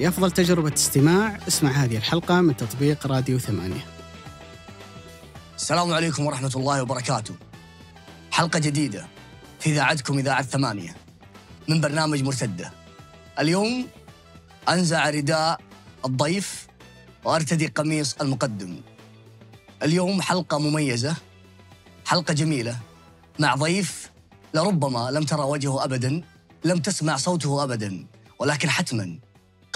لأفضل تجربة استماع اسمع هذه الحلقة من تطبيق راديو ثمانية السلام عليكم ورحمة الله وبركاته حلقة جديدة في إذاعتكم إذاعة ثمانية من برنامج مرتدة اليوم أنزع رداء الضيف وأرتدي قميص المقدم اليوم حلقة مميزة حلقة جميلة مع ضيف لربما لم ترى وجهه أبدا لم تسمع صوته أبدا ولكن حتما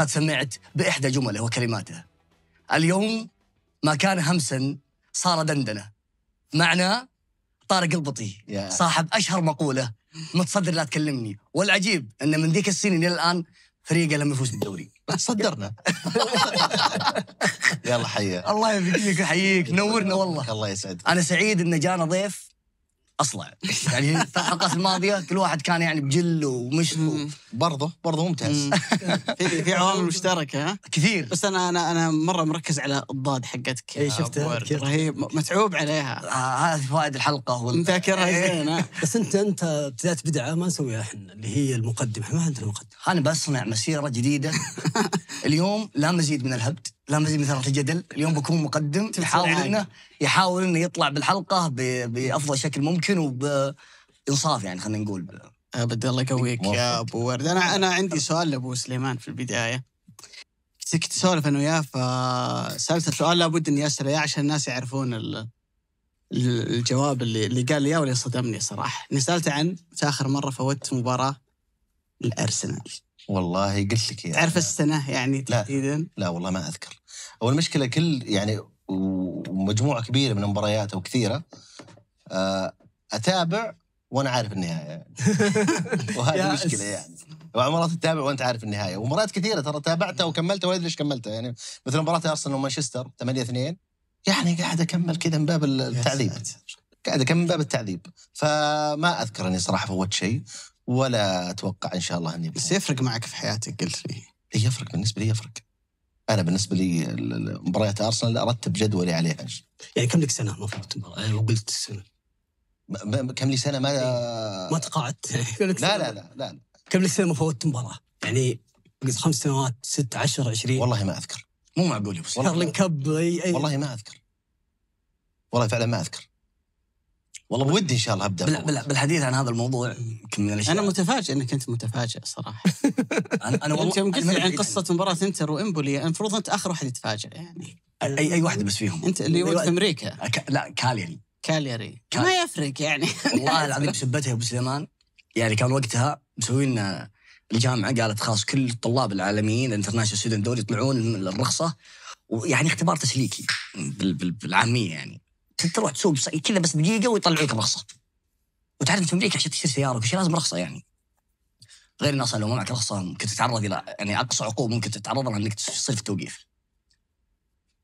قد سمعت بإحدى جمله وكلماته اليوم ما كان همسا صار دندنة معنى طارق البطي صاحب أشهر مقولة متصدر لا تكلمني والعجيب أن من ذيك السنة إلى الآن فريقه لم يفوز بالدوري صدرنا يلا حيا الله يبقيك ويحييك نورنا والله الله يسعدك انا سعيد ان جانا ضيف اصلع يعني في الحلقات الماضيه كل واحد كان يعني بجل ومش برضه برضه ممتاز في في عوامل مشتركه ها كثير بس انا انا انا مره مركز على الضاد حقتك اي شفتها رهيب متعوب عليها آه، هذه فوائد الحلقه مذاكرها زين بس انت انت ابتدات بدعه ما نسويها احنا اللي هي المقدمه ما عندنا مقدمه انا بصنع مسيره جديده اليوم لا مزيد من الهبد لا مزيد من ثرة الجدل اليوم بكون مقدم يحاول انه يحاول انه يطلع بالحلقه بافضل شكل ممكن وبانصاف يعني خلينا نقول ابد الله يقويك يا ابو ورد انا انا عندي سؤال لابو سليمان في البدايه كنت اسولف انا وياه فسالت السؤال لابد اني اساله اياه عشان الناس يعرفون ال... الجواب اللي اللي قال لي اياه واللي صدمني صراحه اني سالته عن متى اخر مره فوتت مباراه الارسنال والله قلت لك يعني تعرف السنه يعني تحديدا؟ لا, لا والله ما اذكر هو المشكله كل يعني ومجموعه كبيره من المباريات او كثيره آه، اتابع وانا عارف النهايه وهذه مشكله يعني مرات تتابع وانت عارف النهايه ومرات كثيره ترى تابعتها وكملتها ولا ليش كملتها يعني مثل مباراه ارسنال ومانشستر 8 2 يعني قاعد اكمل كذا من باب التعذيب قاعد اكمل من باب التعذيب فما اذكر اني صراحه فوت شيء ولا اتوقع ان شاء الله اني بس يفرق معك في حياتك قلت لي يفرق بالنسبه لي يفرق انا بالنسبه لي مباريات ارسنال ارتب جدولي عليها يعني كم لك سنه المفروض مباراه يعني قلت كم لي سنه ما إيه. ما تقاعدت لا, لا لا لا لا كم لك سنه ما فوتت مباراه يعني قلت خمس سنوات ست عشر عشرين والله ما اذكر مو معقول يا والله والله ما اذكر والله فعلا ما اذكر والله بودي ان شاء الله ابدا بال بالحديث عن هذا الموضوع يمكن من الاشياء انا متفاجئ انك انت متفاجئ صراحه انا انا والله يمكن عن قصه مباراه انتر وامبولي المفروض انت اخر واحد يتفاجئ يعني اي اي واحده بس فيهم انت اللي ولد امريكا ك... لا كاليري كاليري ما يفرق يعني والله العظيم سبتها يا ابو سليمان يعني كان وقتها مسوي لنا آه، الجامعه قالت خلاص كل الطلاب العالميين الانترناشونال ستودنت دول يطلعون الرخصه ويعني اختبار تسليكي بالعاميه يعني تروح تسوق كذا بس دقيقه ويطلعوك رخصه وتعرف في امريكا عشان تشتري سياره وكل شيء لازم رخصه يعني غير الناس لو ما معك رخصه ممكن تتعرض الى يعني اقصى عقوبه ممكن تتعرض لها انك تصير في التوقيف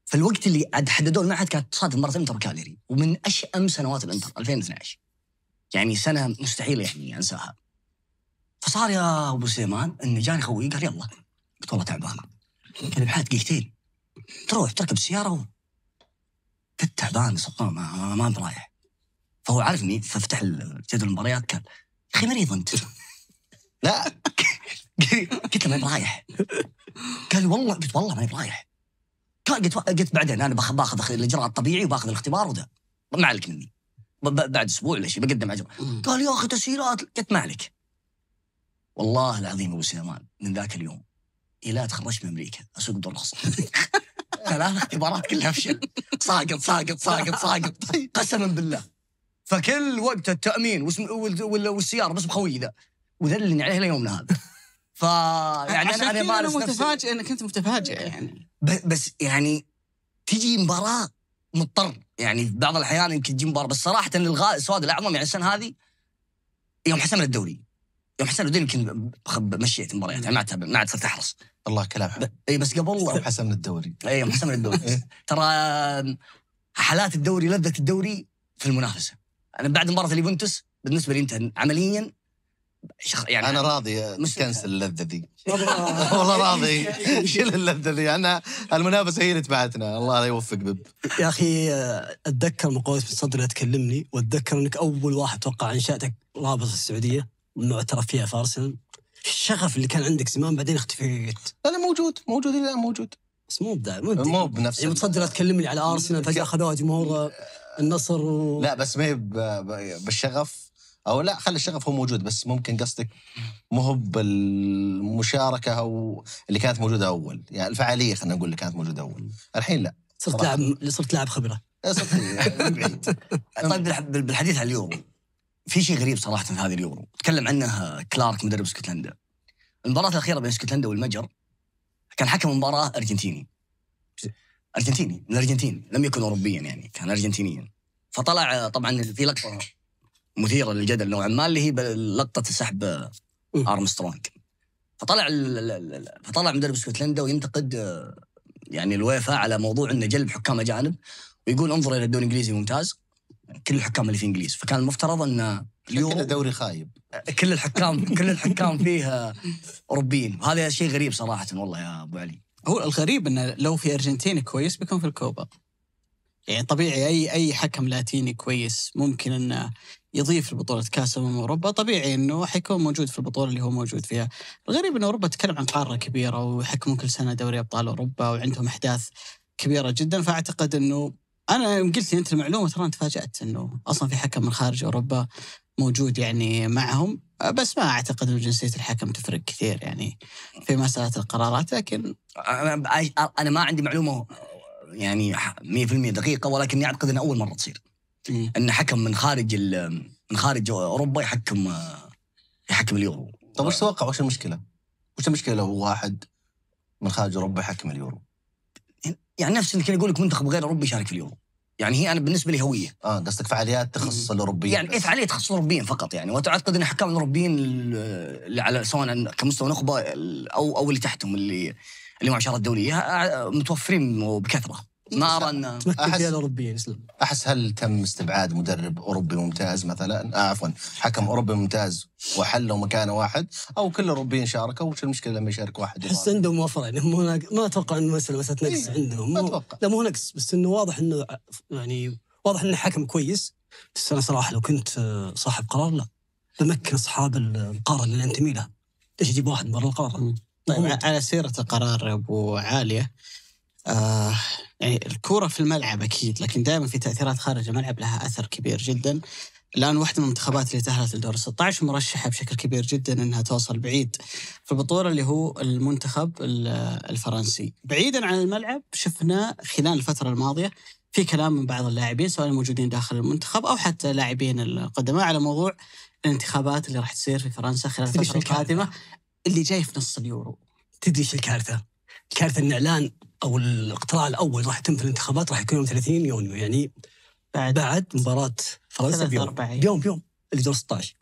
فالوقت اللي حددوه المعهد كانت تصادف مره انتر كاليري ومن اشأم سنوات الانتر 2012 يعني سنه مستحيل يعني انساها فصار يا ابو سليمان انه جاني خوي قال يلا قلت والله تعبان كان يعني بحالة دقيقتين تروح تركب السياره تعبان ما ما برايح فهو عارفني ففتح جدول المباريات قال يا اخي مريض انت لا قلت له ما برايح قال والله قلت والله ما برايح قلت قلت بعدين انا باخذ الاجراء الطبيعي وباخذ الاختبار وذا ما عليك مني بعد اسبوع ولا شيء بقدم اجر قال يا اخي تسهيلات قلت ما عليك والله العظيم ابو سليمان من ذاك اليوم الى تخرجت من امريكا اسوق بدون ثلاث اختبارات كلها فشل ساقط ساقط ساقط ساقط قسما بالله فكل وقت التامين واسم والسياره بس بخوي ذا وذلني عليه ليومنا هذا ف يعني انا انا متفاجئ انك كنت متفاجئ يعني بس يعني تجي مباراه مضطر يعني بعض الاحيان يمكن تجي مباراه بس صراحه الغاء السواد الاعظم يعني السنه هذه يوم حسمنا الدوري يوم حسن الدين يمكن مشيت المباريات يعني ما عاد ما عاد صرت احرص الله كلام اي بس قبل من الدوري اي يوم من الدوري إيه. ترى آه، حالات الدوري لذه الدوري في المنافسه انا بعد مباراه اليوفنتوس بالنسبه لي انت عمليا شخ... يعني انا راضي كنسل اللذه ذي والله راضي شيل اللذه ذي انا المنافسه هي اللي تبعتنا الله لا يوفق بب يا اخي آه، اتذكر مقولة الصدر تكلمني واتذكر انك اول واحد توقع انشاتك رابطه السعوديه اعترف فيها في ارسنال الشغف اللي كان عندك زمان بعدين اختفيت انا موجود موجود الى موجود بس مو بدا مو بنفس يعني متصدر تكلمني على ارسنال فجاه اخذوها جمهور النصر و... لا بس ما هي بالشغف او لا خلي الشغف هو موجود بس ممكن قصدك مو هو بالمشاركه او اللي كانت موجوده اول يعني الفعاليه خلينا نقول اللي كانت موجوده اول الحين لا صرت لاعب صرت لاعب خبره صرت بعيد طيب بالحديث عن اليوم في شيء غريب صراحه في هذه اليورو تكلم عنها كلارك مدرب اسكتلندا المباراه الاخيره بين اسكتلندا والمجر كان حكم المباراه ارجنتيني ارجنتيني من الارجنتين لم يكن اوروبيا يعني كان ارجنتينيا فطلع طبعا في لقطه مثيره للجدل نوعا ما اللي هي لقطه سحب ارمسترونج فطلع فطلع مدرب اسكتلندا وينتقد يعني الويفا على موضوع انه جلب حكام اجانب ويقول انظر الى الدوري الانجليزي ممتاز كل الحكام اللي في انجليز فكان المفترض ان اليوم كله دوري خايب كل الحكام كل الحكام فيه اوروبيين وهذا شيء غريب صراحه والله يا ابو علي هو الغريب انه لو في ارجنتين كويس بيكون في الكوبا يعني طبيعي اي اي حكم لاتيني كويس ممكن انه يضيف لبطولة كأس أمم أوروبا طبيعي أنه حيكون موجود في البطولة اللي هو موجود فيها الغريب أن أوروبا تتكلم عن قارة كبيرة ويحكمون كل سنة دوري أبطال أوروبا وعندهم أحداث كبيرة جدا فأعتقد أنه انا قلت لي انت المعلومه ترى تفاجات انه اصلا في حكم من خارج اوروبا موجود يعني معهم بس ما اعتقد انه جنسيه الحكم تفرق كثير يعني في مساله القرارات لكن انا ما عندي معلومه يعني 100% دقيقه ولكني اعتقد انها اول مره تصير ان حكم من خارج من خارج اوروبا يحكم يحكم اليورو طيب وش تتوقع وش المشكله؟ وش المشكله لو واحد من خارج اوروبا يحكم اليورو؟ يعني نفس اللي كان يقول لك منتخب غير اوروبي يشارك في اليورو يعني هي انا بالنسبه لي هويه اه قصدك فعاليات تخص الاوروبيين يعني إيه فعاليه تخص الاوروبيين فقط يعني وتعتقد ان حكام الاوروبيين اللي على سواء كمستوى نخبه او او اللي تحتهم اللي اللي مع الدوليه متوفرين وبكثره إيه، نعم، نارا أحس الأوروبيين يعني اسلم أحس هل تم استبعاد مدرب أوروبي ممتاز مثلا آه عفوا حكم أوروبي ممتاز وحله مكانه واحد أو كل الأوروبيين شاركوا وش المشكلة لما يشارك واحد أحس عندهم وفرة يعني هم هناك ما أتوقع انه مساله مسألة إيه، نقص إيه؟ عندهم ما أتوقع لا مو نقص بس أنه واضح أنه يعني واضح أنه حكم كويس بس أنا صراحة لو كنت آه، صاحب قرار لا بمكن أصحاب القارة اللي أنت لها ليش اجيب واحد من برا القارة؟ طيب على سيرة القرار أبو عالية آه يعني الكرة في الملعب أكيد لكن دائما في تأثيرات خارج الملعب لها أثر كبير جدا الان واحده من المنتخبات اللي تاهلت لدور 16 مرشحه بشكل كبير جدا انها توصل بعيد في البطوله اللي هو المنتخب الفرنسي بعيدا عن الملعب شفنا خلال الفتره الماضيه في كلام من بعض اللاعبين سواء الموجودين داخل المنتخب او حتى لاعبين القدماء على موضوع الانتخابات اللي راح تصير في فرنسا خلال الفتره القادمه اللي جاي في نص اليورو تدري ايش الكارثه؟ الكارثه ان اعلان او الاقتراع الاول راح يتم في الانتخابات راح يكون يوم 30 يونيو يعني بعد, بعد مباراه فرنسا بيوم بيوم بيوم اللي دور 16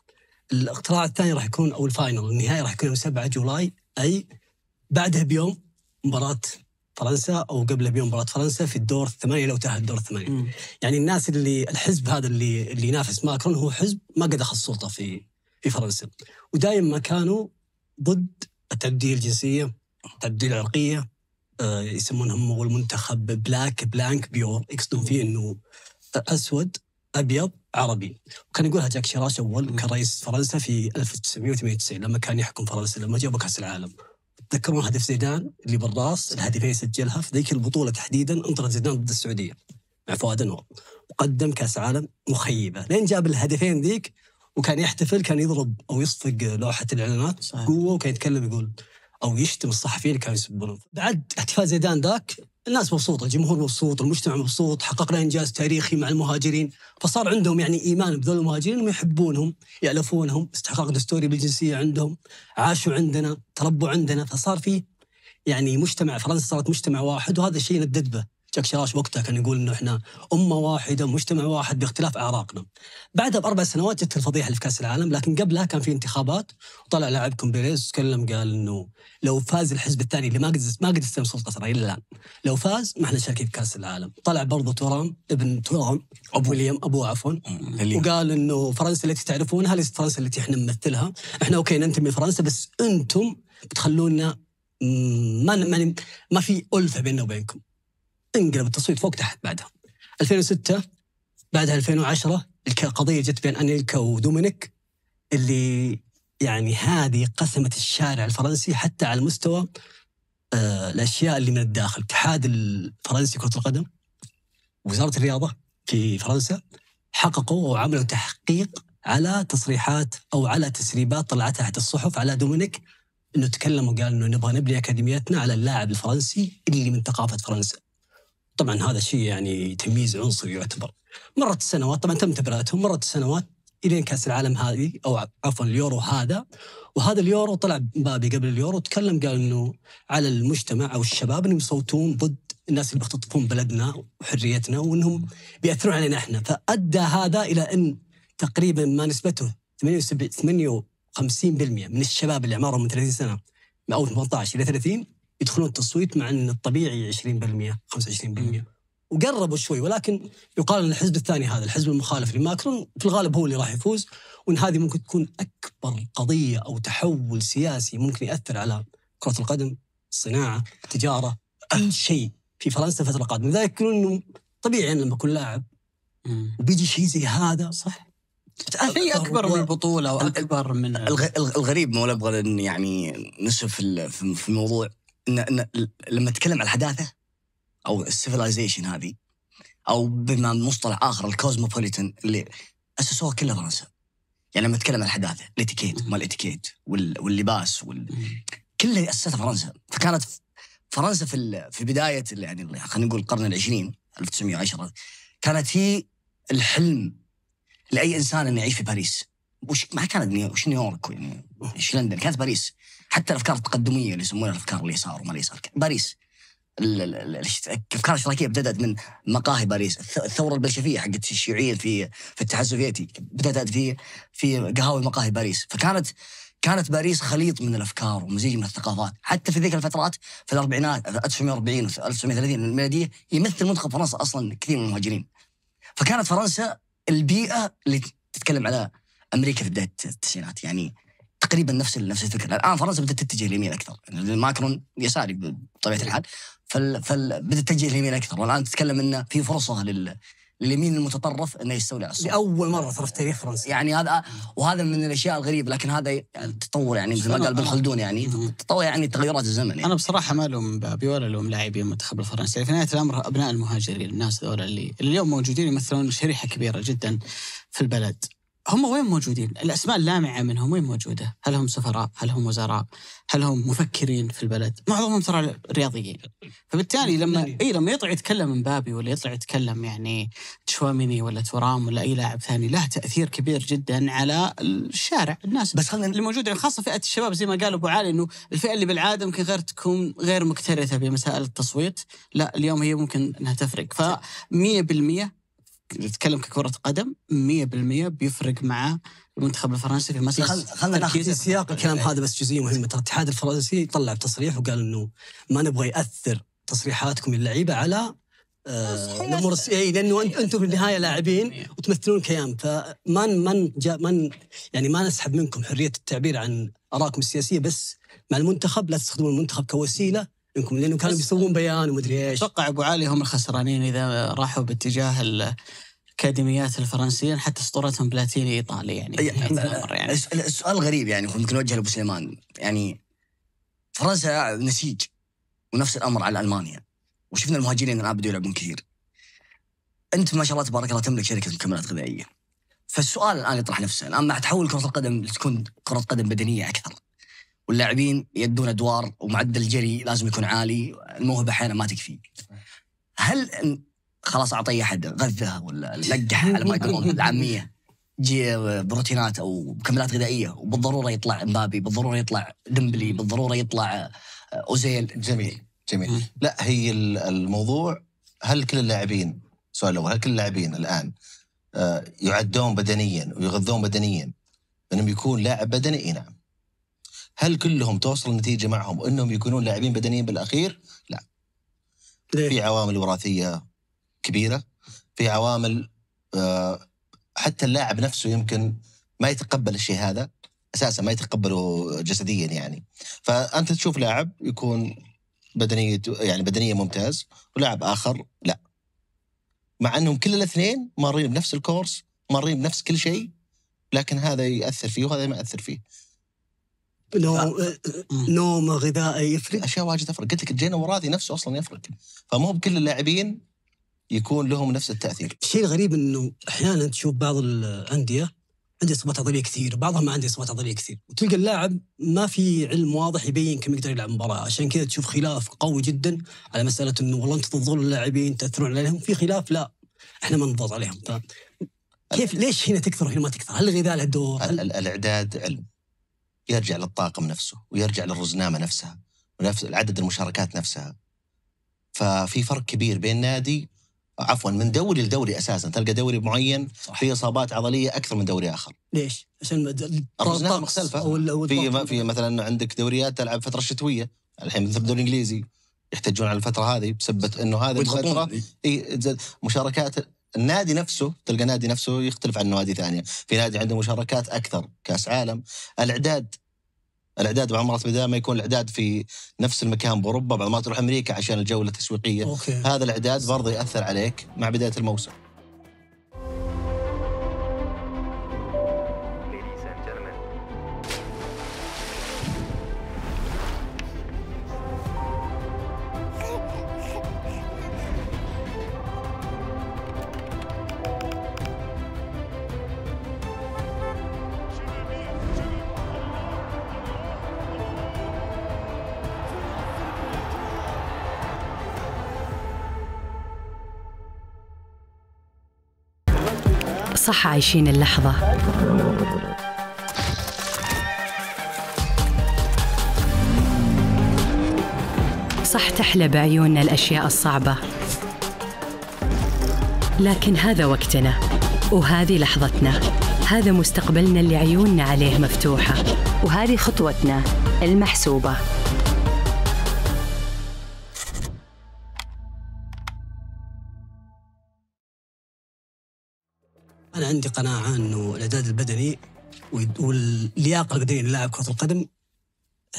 الاقتراع الثاني راح يكون او الفاينل النهائي راح يكون يوم 7 جولاي اي بعدها بيوم مباراه فرنسا او قبل بيوم مباراه فرنسا في الدور الثمانيه لو تاهل الدور الثمانيه يعني الناس اللي الحزب هذا اللي اللي ينافس ماكرون هو حزب ما قد اخذ سلطه في في فرنسا ودائما كانوا ضد التبديل الجنسيه التبديل العرقيه آه، يسمونهم هو المنتخب بلاك بلانك بيور يقصدون فيه انه اسود ابيض عربي وكان يقولها جاك شراش اول كرئيس فرنسا في 1998 لما كان يحكم فرنسا لما جابوا كاس العالم تذكرون هدف زيدان اللي بالراس الهدفين سجلها في ذيك البطوله تحديدا انطرد زيدان ضد السعوديه مع فؤاد انور وقدم كاس عالم مخيبه لين جاب الهدفين ذيك وكان يحتفل كان يضرب او يصفق لوحه الاعلانات قوه وكان يتكلم يقول او يشتم الصحفيين اللي كانوا يسبونهم بعد احتفال زيدان ذاك الناس مبسوطه الجمهور مبسوط المجتمع مبسوط حققنا انجاز تاريخي مع المهاجرين فصار عندهم يعني ايمان بذول المهاجرين انهم يحبونهم يالفونهم استحقاق دستوري بالجنسيه عندهم عاشوا عندنا تربوا عندنا فصار في يعني مجتمع فرنسا صارت مجتمع واحد وهذا الشيء ندد به جاك شراش وقتها كان يقول انه احنا امه واحده مجتمع واحد باختلاف اعراقنا. بعدها باربع سنوات جت الفضيحه اللي في كاس العالم لكن قبلها كان في انتخابات وطلع لاعبكم بيريز تكلم قال انه لو فاز الحزب الثاني اللي ما قد ما قد استلم سلطه ترى الا الان لو فاز ما احنا شاركين في كاس العالم. طلع برضه تورام ابن تورام ابو ويليام ابو عفوا وقال انه فرنسا التي تعرفونها ليست فرنسا التي احنا نمثلها، احنا اوكي ننتمي لفرنسا بس انتم بتخلونا ما ما في الفه بيننا وبينكم انقلب التصويت فوق تحت بعدها 2006 بعدها 2010 القضيه جت بين انيلكا ودومينيك اللي يعني هذه قسمت الشارع الفرنسي حتى على مستوى آه الاشياء اللي من الداخل الاتحاد الفرنسي كره القدم وزاره الرياضه في فرنسا حققوا وعملوا تحقيق على تصريحات او على تسريبات طلعتها احد الصحف على دومينيك انه تكلم وقال انه نبغى نبني اكاديميتنا على اللاعب الفرنسي اللي من ثقافه فرنسا. طبعا هذا شيء يعني تمييز عنصري يعتبر مرت السنوات طبعا تم تبرئتهم مرت السنوات الين كاس العالم هذه او عفوا اليورو هذا وهذا اليورو طلع مبابي قبل اليورو تكلم قال انه على المجتمع او الشباب انهم يصوتون ضد الناس اللي بيختطفون بلدنا وحريتنا وانهم بياثرون علينا احنا فادى هذا الى ان تقريبا ما نسبته 58% من الشباب اللي اعمارهم من 30 سنه او 18 الى 30 يدخلون التصويت مع ان الطبيعي 20% 25% وقربوا شوي ولكن يقال ان الحزب الثاني هذا الحزب المخالف لماكرون في الغالب هو اللي راح يفوز وان هذه ممكن تكون اكبر قضيه او تحول سياسي ممكن ياثر على كره القدم، الصناعه، التجاره، كل شيء في فرنسا الفتره القادمه، لذلك يقولون انه طبيعي لما اكون لاعب وبيجي شيء زي هذا صح هي اكبر من البطوله واكبر من الغريب ما ابغى يعني نسف في الموضوع إن, إن لما نتكلم عن الحداثه او السيفلايزيشن هذه او بما مصطلح اخر الكوزموبوليتن اللي اسسوها كلها فرنسا يعني لما نتكلم عن الحداثه الاتيكيت ما الاتيكيت واللباس وال... كله اسسها فرنسا فكانت فرنسا في في بدايه يعني خلينا نقول القرن العشرين 1910 كانت هي الحلم لاي انسان انه يعيش في باريس وش ما كانت وش نيويورك يعني وش لندن كانت باريس حتى الافكار التقدميه اللي يسمونها الافكار اليسار وما اليسار باريس الافكار الاشتراكيه ابتدات من مقاهي باريس الثوره البلشفيه حقت الشيوعيه في في الاتحاد السوفيتي ابتدات في في قهاوي مقاهي باريس فكانت كانت باريس خليط من الافكار ومزيج من الثقافات حتى في ذيك الفترات في الاربعينات 1940 و 1930 الميلاديه يمثل منتخب فرنسا اصلا كثير من المهاجرين فكانت فرنسا البيئه اللي تتكلم على امريكا في بدايه التسعينات يعني تقريبا نفس نفس الفكره الان فرنسا بدات تتجه اليمين اكثر يعني ماكرون يساري بطبيعه الحال فال فال بدات تتجه اليمين اكثر والان تتكلم انه في فرصه لل اليمين المتطرف انه يستولي على السوق لاول مره ترى في تاريخ فرنسا يعني هذا وهذا من الاشياء الغريبه لكن هذا يعني تطور يعني مثل ما قال ابن خلدون يعني تطور يعني تغيرات الزمن يعني. انا بصراحه ما الوم بابي ولا الوم لاعبين المنتخب الفرنسي في نهايه الامر ابناء المهاجرين الناس هذول اللي اليوم موجودين يمثلون شريحه كبيره جدا في البلد هم وين موجودين؟ الاسماء اللامعه منهم وين موجوده؟ هل هم سفراء؟ هل هم وزراء؟ هل هم مفكرين في البلد؟ معظمهم ترى رياضيين. فبالتالي لما يعني. اي لما يطلع يتكلم مبابي ولا يطلع يتكلم يعني تشواميني ولا تورام ولا اي لاعب ثاني له تاثير كبير جدا على الشارع الناس بس خلينا اللي موجوده خاصه فئه الشباب زي ما قال ابو علي انه الفئه اللي بالعاده ممكن غير تكون غير مكترثه بمسائل التصويت، لا اليوم هي ممكن انها تفرق ف 100% نتكلم ككره قدم 100% بيفرق مع المنتخب الفرنسي في مسألة خل... خلنا ناخذ سياق الكلام هذا بس جزئيه مهمه ترى الاتحاد الفرنسي طلع بتصريح وقال انه ما نبغى ياثر تصريحاتكم للعيبه على الامور آه إيه، لانه انتم في النهايه لاعبين وتمثلون كيان فما ما ما يعني ما نسحب منكم حريه التعبير عن ارائكم السياسيه بس مع المنتخب لا تستخدمون المنتخب كوسيله منكم لانه كانوا بيسوون بيان ومدري ايش اتوقع ابو علي هم الخسرانين اذا راحوا باتجاه الاكاديميات الفرنسيه حتى اسطورتهم بلاتيني ايطالي يعني, يعني. يعني. السؤال غريب يعني ممكن اوجهه لابو سليمان يعني فرنسا نسيج ونفس الامر على المانيا وشفنا المهاجرين الان بدوا يلعبون كثير انت ما شاء الله تبارك الله تملك شركه مكملات غذائيه فالسؤال الان يطرح نفسه الان مع تحول كره القدم لتكون كره قدم بدنيه اكثر واللاعبين يدون ادوار ومعدل الجري لازم يكون عالي الموهبه احيانا ما تكفي هل خلاص اعطي احد غذه ولا لقح على ما يقولون العاميه جي بروتينات او مكملات غذائيه وبالضروره يطلع مبابي بالضروره يطلع دمبلي بالضروره يطلع آه، اوزيل جميل جميل لا هي الموضوع هل كل اللاعبين سؤال الاول هل كل اللاعبين الان آه، يعدون بدنيا ويغذون بدنيا انهم يكون لاعب بدني اي نعم هل كلهم توصل النتيجه معهم انهم يكونون لاعبين بدنيين بالاخير؟ لا. ليه؟ في عوامل وراثيه كبيره، في عوامل آه حتى اللاعب نفسه يمكن ما يتقبل الشيء هذا اساسا ما يتقبله جسديا يعني. فانت تشوف لاعب يكون بدنيه يعني بدنيه ممتاز ولاعب اخر لا. مع انهم كل الاثنين مارين بنفس الكورس، مارين بنفس كل شيء لكن هذا ياثر فيه وهذا ما ياثر فيه. نوم نوم غذائي يفرق اشياء واجد تفرق قلت لك الجين الوراثي نفسه اصلا يفرق فمو بكل اللاعبين يكون لهم نفس التاثير الشيء الغريب انه احيانا تشوف بعض الانديه عندي اصابات عضليه كثير بعضها ما عنده اصابات عضليه كثير وتلقى اللاعب ما في علم واضح يبين كم يقدر يلعب مباراه عشان كذا تشوف خلاف قوي جدا على مساله انه والله انت تظلم اللاعبين تاثرون عليهم في خلاف لا احنا ما نضغط عليهم طيب. كيف ليش هنا تكثر وهنا ما تكثر هل الغذاء له دور هل... الاعداد علم يرجع للطاقم نفسه ويرجع للرزنامة نفسها ونفس عدد المشاركات نفسها ففي فرق كبير بين نادي عفوا من دوري لدوري اساسا تلقى دوري معين صح. في اصابات عضليه اكثر من دوري اخر ليش؟ عشان الرزنامه مختلفه في في مثلا عندك دوريات تلعب فتره شتويه الحين مثل الدوري الانجليزي يحتاجون على الفتره هذه بسبب انه هذه الفتره مشاركات النادي نفسه تلقى النادي نفسه يختلف عن نوادي ثانيه في نادي عنده مشاركات اكثر كاس عالم الاعداد الاعداد بعض المرات بدل ما يكون الاعداد في نفس المكان باوروبا بعض المرات تروح امريكا عشان الجوله التسويقيه أوكي. هذا الاعداد برضه ياثر عليك مع بدايه الموسم صح عايشين اللحظة صح تحلى بعيوننا الأشياء الصعبة لكن هذا وقتنا وهذه لحظتنا هذا مستقبلنا اللي عيوننا عليه مفتوحة وهذه خطوتنا المحسوبة قناعه انه الاعداد البدني واللياقه البدنيه للاعب كره القدم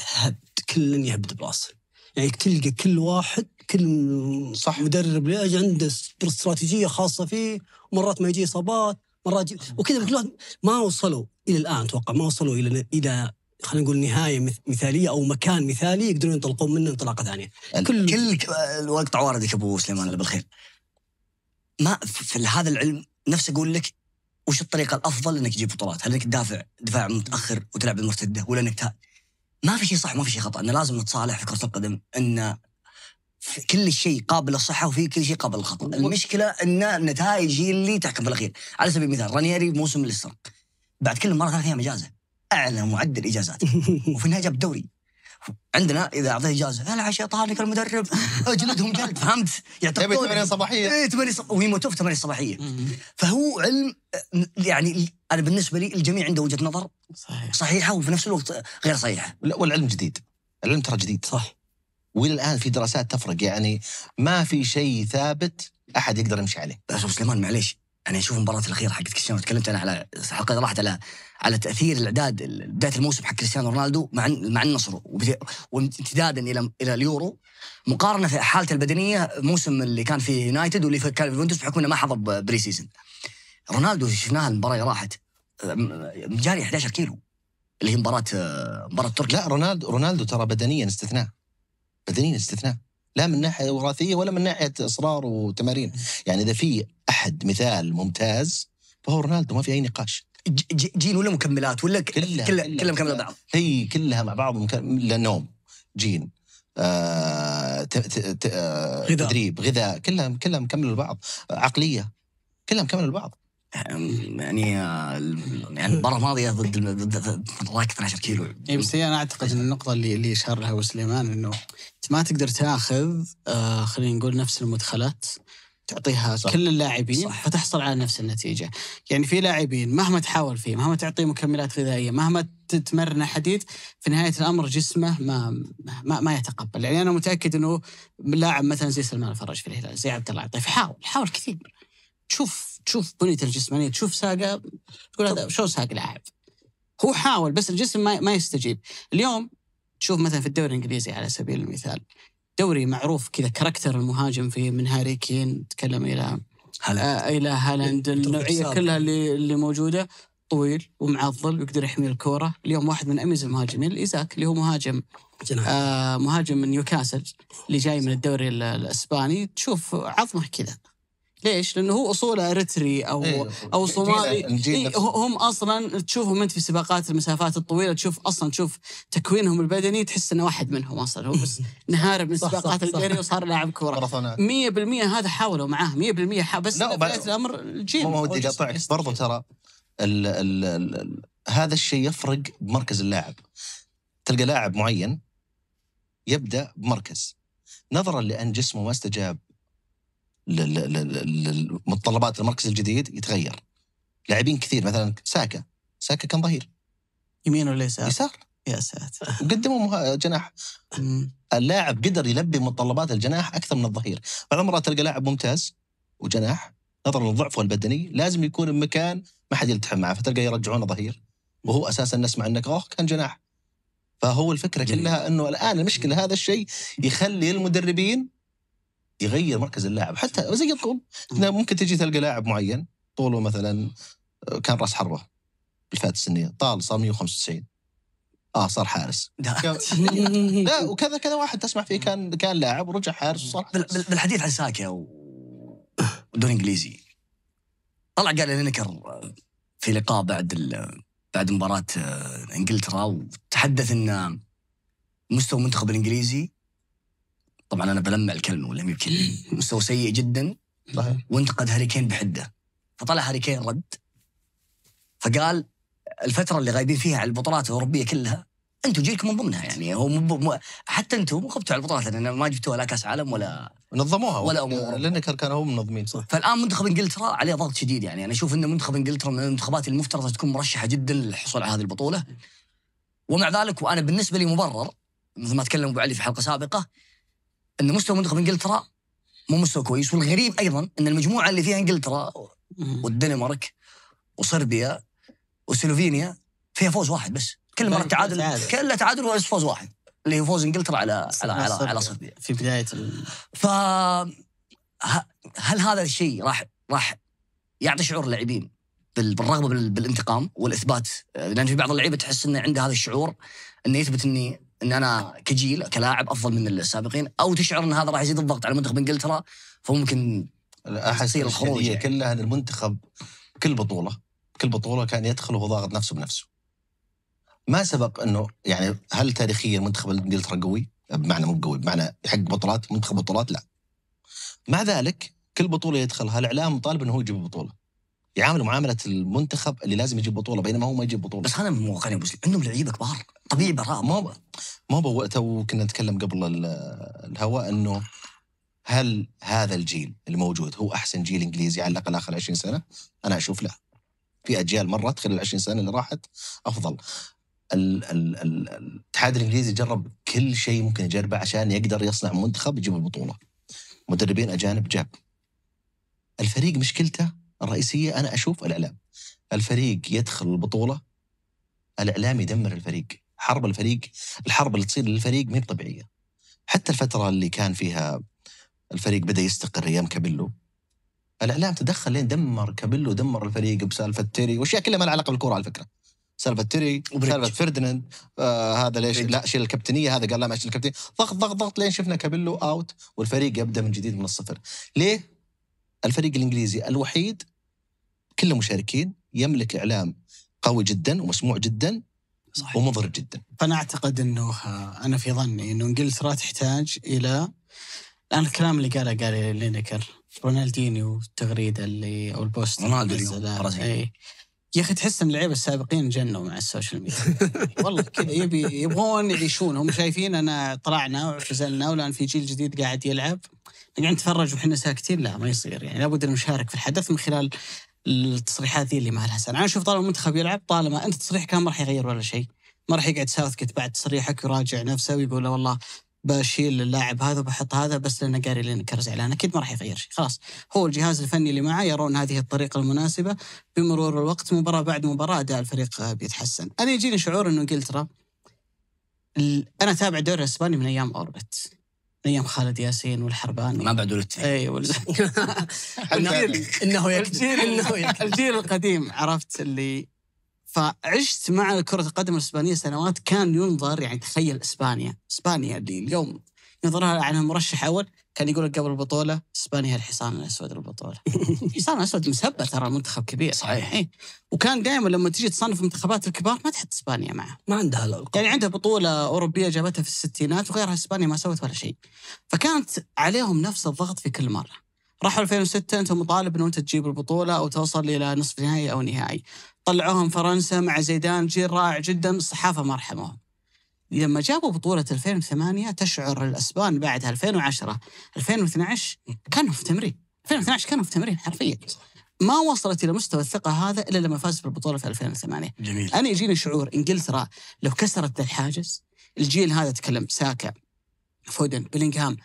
هبد كل يهبد براسه يعني تلقى كل واحد كل صح مدرب ليج عنده استراتيجيه خاصه فيه ومرات ما يجي اصابات مرات يجي وكذا كل ما وصلوا الى الان اتوقع ما وصلوا الى الى خلينا نقول نهايه مثاليه او مكان مثالي يقدرون ينطلقون منه انطلاقه ثانيه. كل كل الوقت يا ابو سليمان الله بالخير. ما في هذا العلم نفس اقول لك وش الطريقه الافضل انك تجيب بطولات؟ هل انك تدافع دفاع متاخر وتلعب المرتده ولا انك ما في شيء صح وما في شيء خطا، انه لازم نتصالح في كره القدم ان في كل شيء قابل للصحه وفي كل شيء قابل للخطا، المشكله ان النتائج هي اللي تحكم في الاخير، على سبيل المثال رانيري موسم الاسترق بعد كل مره ثلاث ايام اجازه اعلى معدل اجازات وفي النهايه جاب الدوري عندنا اذا اعطيه اجازه العب شيطانك المدرب اجلدهم جلد فهمت؟ يعتقدون تبي 8 صباحيه اي 8 صباحيه وهي موتوف 8 صباحيه فهو علم يعني انا بالنسبه لي الجميع عنده وجهه نظر صحيح صحيحه وفي نفس الوقت غير صحيحه والعلم جديد العلم ترى جديد صح والى الان في دراسات تفرق يعني ما في شيء ثابت احد يقدر يمشي عليه بس سليمان معليش انا اشوف المباراه الاخيره حقت كريستيانو تكلمت انا على حلقه راحت على على تاثير الاعداد بدايه الموسم حق كريستيانو رونالدو مع مع النصر وامتدادا الى الى اليورو مقارنه في حالته البدنيه الموسم اللي كان فيه يونايتد واللي كان في يوفنتوس بحكم انه ما حضر بري سيزون رونالدو شفناها المباراه راحت مجاري 11 كيلو اللي هي مباراه مباراه تركيا لا رونالدو رونالدو ترى بدنيا استثناء بدنيا استثناء لا من ناحيه وراثيه ولا من ناحيه اصرار وتمارين يعني اذا في احد مثال ممتاز فهو رونالدو ما في اي نقاش جين ولا مكملات ولا كلها كلها, كلها مكمله بعض اي كلها مع بعض مكمله نوم جين آه،, آه غذاء. تدريب غذاء كلها كلها مكمله لبعض عقليه كلها مكمله لبعض يعني آه، يعني المره الماضيه ضد ضد 12 كيلو اي بس هي يعني انا اعتقد ان النقطه اللي اللي اشار لها ابو سليمان انه ما تقدر تاخذ آه خلينا نقول نفس المدخلات تعطيها صح. كل اللاعبين صح. فتحصل على نفس النتيجه يعني في لاعبين مهما تحاول فيه مهما تعطيه مكملات غذائيه مهما تتمرن حديد في نهايه الامر جسمه ما ما, ما يتقبل يعني انا متاكد انه لاعب مثلا زي سلمان الفرج في الهلال زي عبد الله العطيف حاول حاول كثير تشوف تشوف بنيته الجسمانيه تشوف ساقه تقول هذا شو ساق لاعب هو حاول بس الجسم ما, ما يستجيب اليوم تشوف مثلا في الدوري الانجليزي على سبيل المثال دوري معروف كذا كاركتر المهاجم فيه من هاري كين تكلم الى هالاند آه الى هالاند النوعيه كلها اللي اللي موجوده طويل ومعضل ويقدر يحمي الكوره اليوم واحد من اميز المهاجمين ايزاك اللي هو مهاجم آه مهاجم من نيوكاسل اللي جاي من الدوري الاسباني تشوف عظمه كذا ليش؟ لانه هو اصوله اريتري او إيه. او صومالي إيه هم اصلا تشوفهم انت في سباقات المسافات الطويله تشوف اصلا تشوف تكوينهم البدني تحس انه واحد منهم اصلا هو بس نهار من السباقات البدنيه وصار لاعب كوره 100% هذا حاولوا معاه 100% بس بس بدايه الامر الجيل ما ودي اقاطعك برضو ترى الـ الـ الـ الـ هذا الشيء يفرق بمركز اللاعب تلقى لاعب معين يبدا بمركز نظرا لان جسمه ما استجاب متطلبات المركز الجديد يتغير لاعبين كثير مثلا ساكا ساكا كان ظهير يمين ولا يسار؟ يسار يا ساتر قدموا جناح اللاعب قدر يلبي متطلبات الجناح اكثر من الظهير بعض المرات تلقى لاعب ممتاز وجناح نظرا لضعفه البدني لازم يكون بمكان ما حد يلتحم معه فتلقى يرجعونه ظهير وهو اساسا نسمع انك اوه كان جناح فهو الفكره جميل. كلها انه الان المشكله هذا الشيء يخلي المدربين يغير مركز اللاعب حتى زي الطول ممكن تجي تلقى لاعب معين طوله مثلا آه، كان راس حربه بالفئات السنيه طال صار 195 اه صار حارس لا وكذا كذا واحد تسمع فيه كان كان لاعب ورجع حارس وصار حارس بالحديث عن ساكا ودور انجليزي طلع قال نكر في لقاء بعد بعد مباراه آه، انجلترا وتحدث ان مستوى المنتخب الانجليزي طبعا انا بلمع الكلمه ولا يمكن مستوى سيء جدا طيب. وانتقد هاري كين بحده فطلع هاري كين رد فقال الفتره اللي غايبين فيها على البطولات الاوروبيه كلها انتم جيلكم من ضمنها يعني هو مب... حتى انتم مو على البطولات لان ما جبتوها لا كاس عالم ولا نظموها ولا امور لان كانوا هم منظمين صح فالان منتخب انجلترا عليه ضغط شديد يعني انا اشوف ان منتخب انجلترا من المنتخبات المفترض تكون مرشحه جدا للحصول على هذه البطوله ومع ذلك وانا بالنسبه لي مبرر مثل ما تكلم ابو علي في حلقه سابقه ان مستوى منتخب انجلترا مو مستوى كويس والغريب ايضا ان المجموعه اللي فيها انجلترا والدنمارك وصربيا وسلوفينيا فيها فوز واحد بس كل مره تعادل كله تعادل ولا فوز واحد اللي هو فوز انجلترا على على على, على صربيا في بدايه ال... ف هل هذا الشيء راح راح يعطي شعور اللاعبين بالرغبه بالانتقام والاثبات لان في بعض اللعيبه تحس انه عنده هذا الشعور انه يثبت اني ان انا كجيل كلاعب افضل من السابقين او تشعر ان هذا راح يزيد الضغط على منتخب انجلترا فممكن تصير الخروج يعني. كلها ان المنتخب كل بطوله كل بطوله كان يدخل وهو ضاغط نفسه بنفسه. ما سبق انه يعني هل تاريخيا منتخب انجلترا قوي؟ بمعنى مو قوي بمعنى يحقق بطولات منتخب بطولات لا. مع ذلك كل بطوله يدخلها الاعلام مطالب انه هو يجيب بطوله. يعاملوا معامله المنتخب اللي لازم يجيب بطوله بينما هو ما يجيب بطوله بس انا مو سليم عندهم لعيبه كبار طبيعي براء ما ما تو كنا نتكلم قبل الهواء انه هل هذا الجيل الموجود هو احسن جيل انجليزي على الاقل اخر 20 سنه؟ انا اشوف لا. في اجيال مرت خلال ال 20 سنه اللي راحت افضل. الاتحاد الانجليزي جرب كل شيء ممكن يجربه عشان يقدر يصنع منتخب يجيب البطوله. مدربين اجانب جاب. الفريق مشكلته الرئيسيه انا اشوف الاعلام الفريق يدخل البطوله الاعلام يدمر الفريق حرب الفريق الحرب اللي تصير للفريق مو طبيعيه حتى الفتره اللي كان فيها الفريق بدا يستقر ايام كابيلو الاعلام تدخل لين دمر كابيلو دمر الفريق بسالفه تيري واشياء كلها ما لها علاقه بالكوره على فكره سالفه تيري سالفه فردناند آه هذا ليش لا شيل الكابتنيه هذا قال لا ما اشيل الكابتنيه ضغط ضغط ضغط لين شفنا كابيلو اوت والفريق يبدا من جديد من الصفر ليه الفريق الانجليزي الوحيد كلهم مشاركين يملك اعلام قوي جدا ومسموع جدا صحيح. ومضر جدا فانا اعتقد انه آه، انا في ظني انه انجلترا تحتاج الى الان الكلام اللي قاله قال لينكر رونالدينيو التغريده اللي او البوست رونالدينيو إيه. يا اخي تحس ان اللعيبه السابقين جنوا مع السوشيال ميديا والله كذا يبي يبغون يعيشون هم شايفين انا طلعنا وعزلنا والان في جيل جديد قاعد يلعب قاعد نتفرج واحنا ساكتين لا ما يصير يعني لابد ان نشارك في الحدث من خلال التصريحات ذي اللي مع الحسن انا اشوف طالما المنتخب يلعب طالما انت تصريحك ما راح يغير ولا شيء ما راح يقعد كت بعد تصريحك يراجع نفسه ويقول والله بشيل اللاعب هذا وبحط هذا بس لانه قاري لينكر زعلان اكيد ما راح يغير شيء خلاص هو الجهاز الفني اللي معه يرون هذه الطريقه المناسبه بمرور الوقت مباراه بعد مباراه اداء الفريق بيتحسن انا يجيني شعور انه انجلترا انا اتابع الدوري الاسباني من ايام اوربت ايام خالد ياسين والحربان ما بعد ولدت اي وال... انه الجيل انه الجيل القديم عرفت اللي فعشت مع كرة القدم الاسبانية سنوات كان ينظر يعني تخيل اسبانيا اسبانيا اللي اليوم نظرها على مرشح اول كان يقول لك قبل البطوله اسبانيا الحصان الاسود البطوله الحصان الاسود مسبه ترى منتخب كبير صحيح إيه؟ وكان دائما لما تجي تصنف منتخبات الكبار ما تحط اسبانيا معه ما عندها لقب يعني عندها بطوله اوروبيه جابتها في الستينات وغيرها اسبانيا ما سوت ولا شيء فكانت عليهم نفس الضغط في كل مره راحوا 2006 انت مطالب انه انت تجيب البطوله او توصل الى نصف نهائي او نهائي طلعوهم فرنسا مع زيدان جيل رائع جدا الصحافه ما رحموهم لما جابوا بطولة 2008 تشعر الأسبان بعد 2010 2012 كانوا في تمرين 2012 كانوا في تمرين حرفيا ما وصلت إلى مستوى الثقة هذا إلا لما فازت بالبطولة في 2008 جميل أنا يجيني شعور إنجلترا لو كسرت الحاجز الجيل هذا تكلم ساكا فودن بلينغهام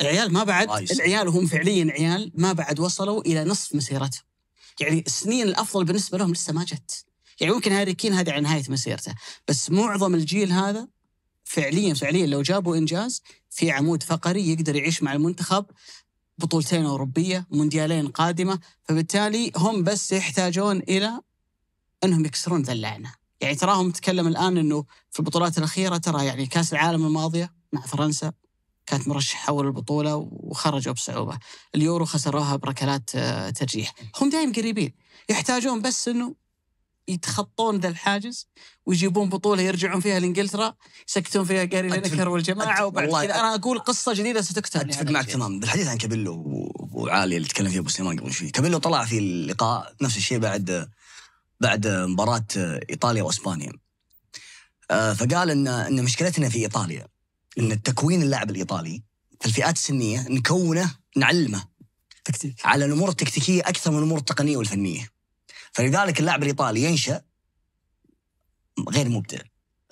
العيال ما بعد رايز. العيال هم فعليا عيال ما بعد وصلوا الى نصف مسيرتهم يعني السنين الافضل بالنسبه لهم لسه ما جت يعني ممكن هاري كين هذه على نهايه مسيرته بس معظم الجيل هذا فعليا فعليا لو جابوا انجاز في عمود فقري يقدر يعيش مع المنتخب بطولتين اوروبيه، مونديالين قادمه، فبالتالي هم بس يحتاجون الى انهم يكسرون ذا اللعنه. يعني تراهم تكلم الان انه في البطولات الاخيره ترى يعني كاس العالم الماضيه مع فرنسا كانت مرشحه اول البطوله وخرجوا بصعوبه. اليورو خسروها بركلات آه، ترجيح. هم دائما قريبين، يحتاجون بس انه يتخطون ذا الحاجز ويجيبون بطوله يرجعون فيها لانجلترا يسكتون فيها جاري لينكر والجماعه وبعد كذا انا اقول قصه جديده ستكتب اتفق يعني معك تمام بالحديث عن كابيلو وعالي اللي تكلم فيه ابو سليمان قبل شوي كابيلو طلع في اللقاء نفس الشيء بعد بعد مباراه ايطاليا واسبانيا آه، فقال ان ان مشكلتنا في ايطاليا ان التكوين اللاعب الايطالي في الفئات السنيه نكونه نعلمه تكتيك على الامور التكتيكيه اكثر من الامور التقنيه والفنيه فلذلك اللاعب الايطالي ينشا غير مبدع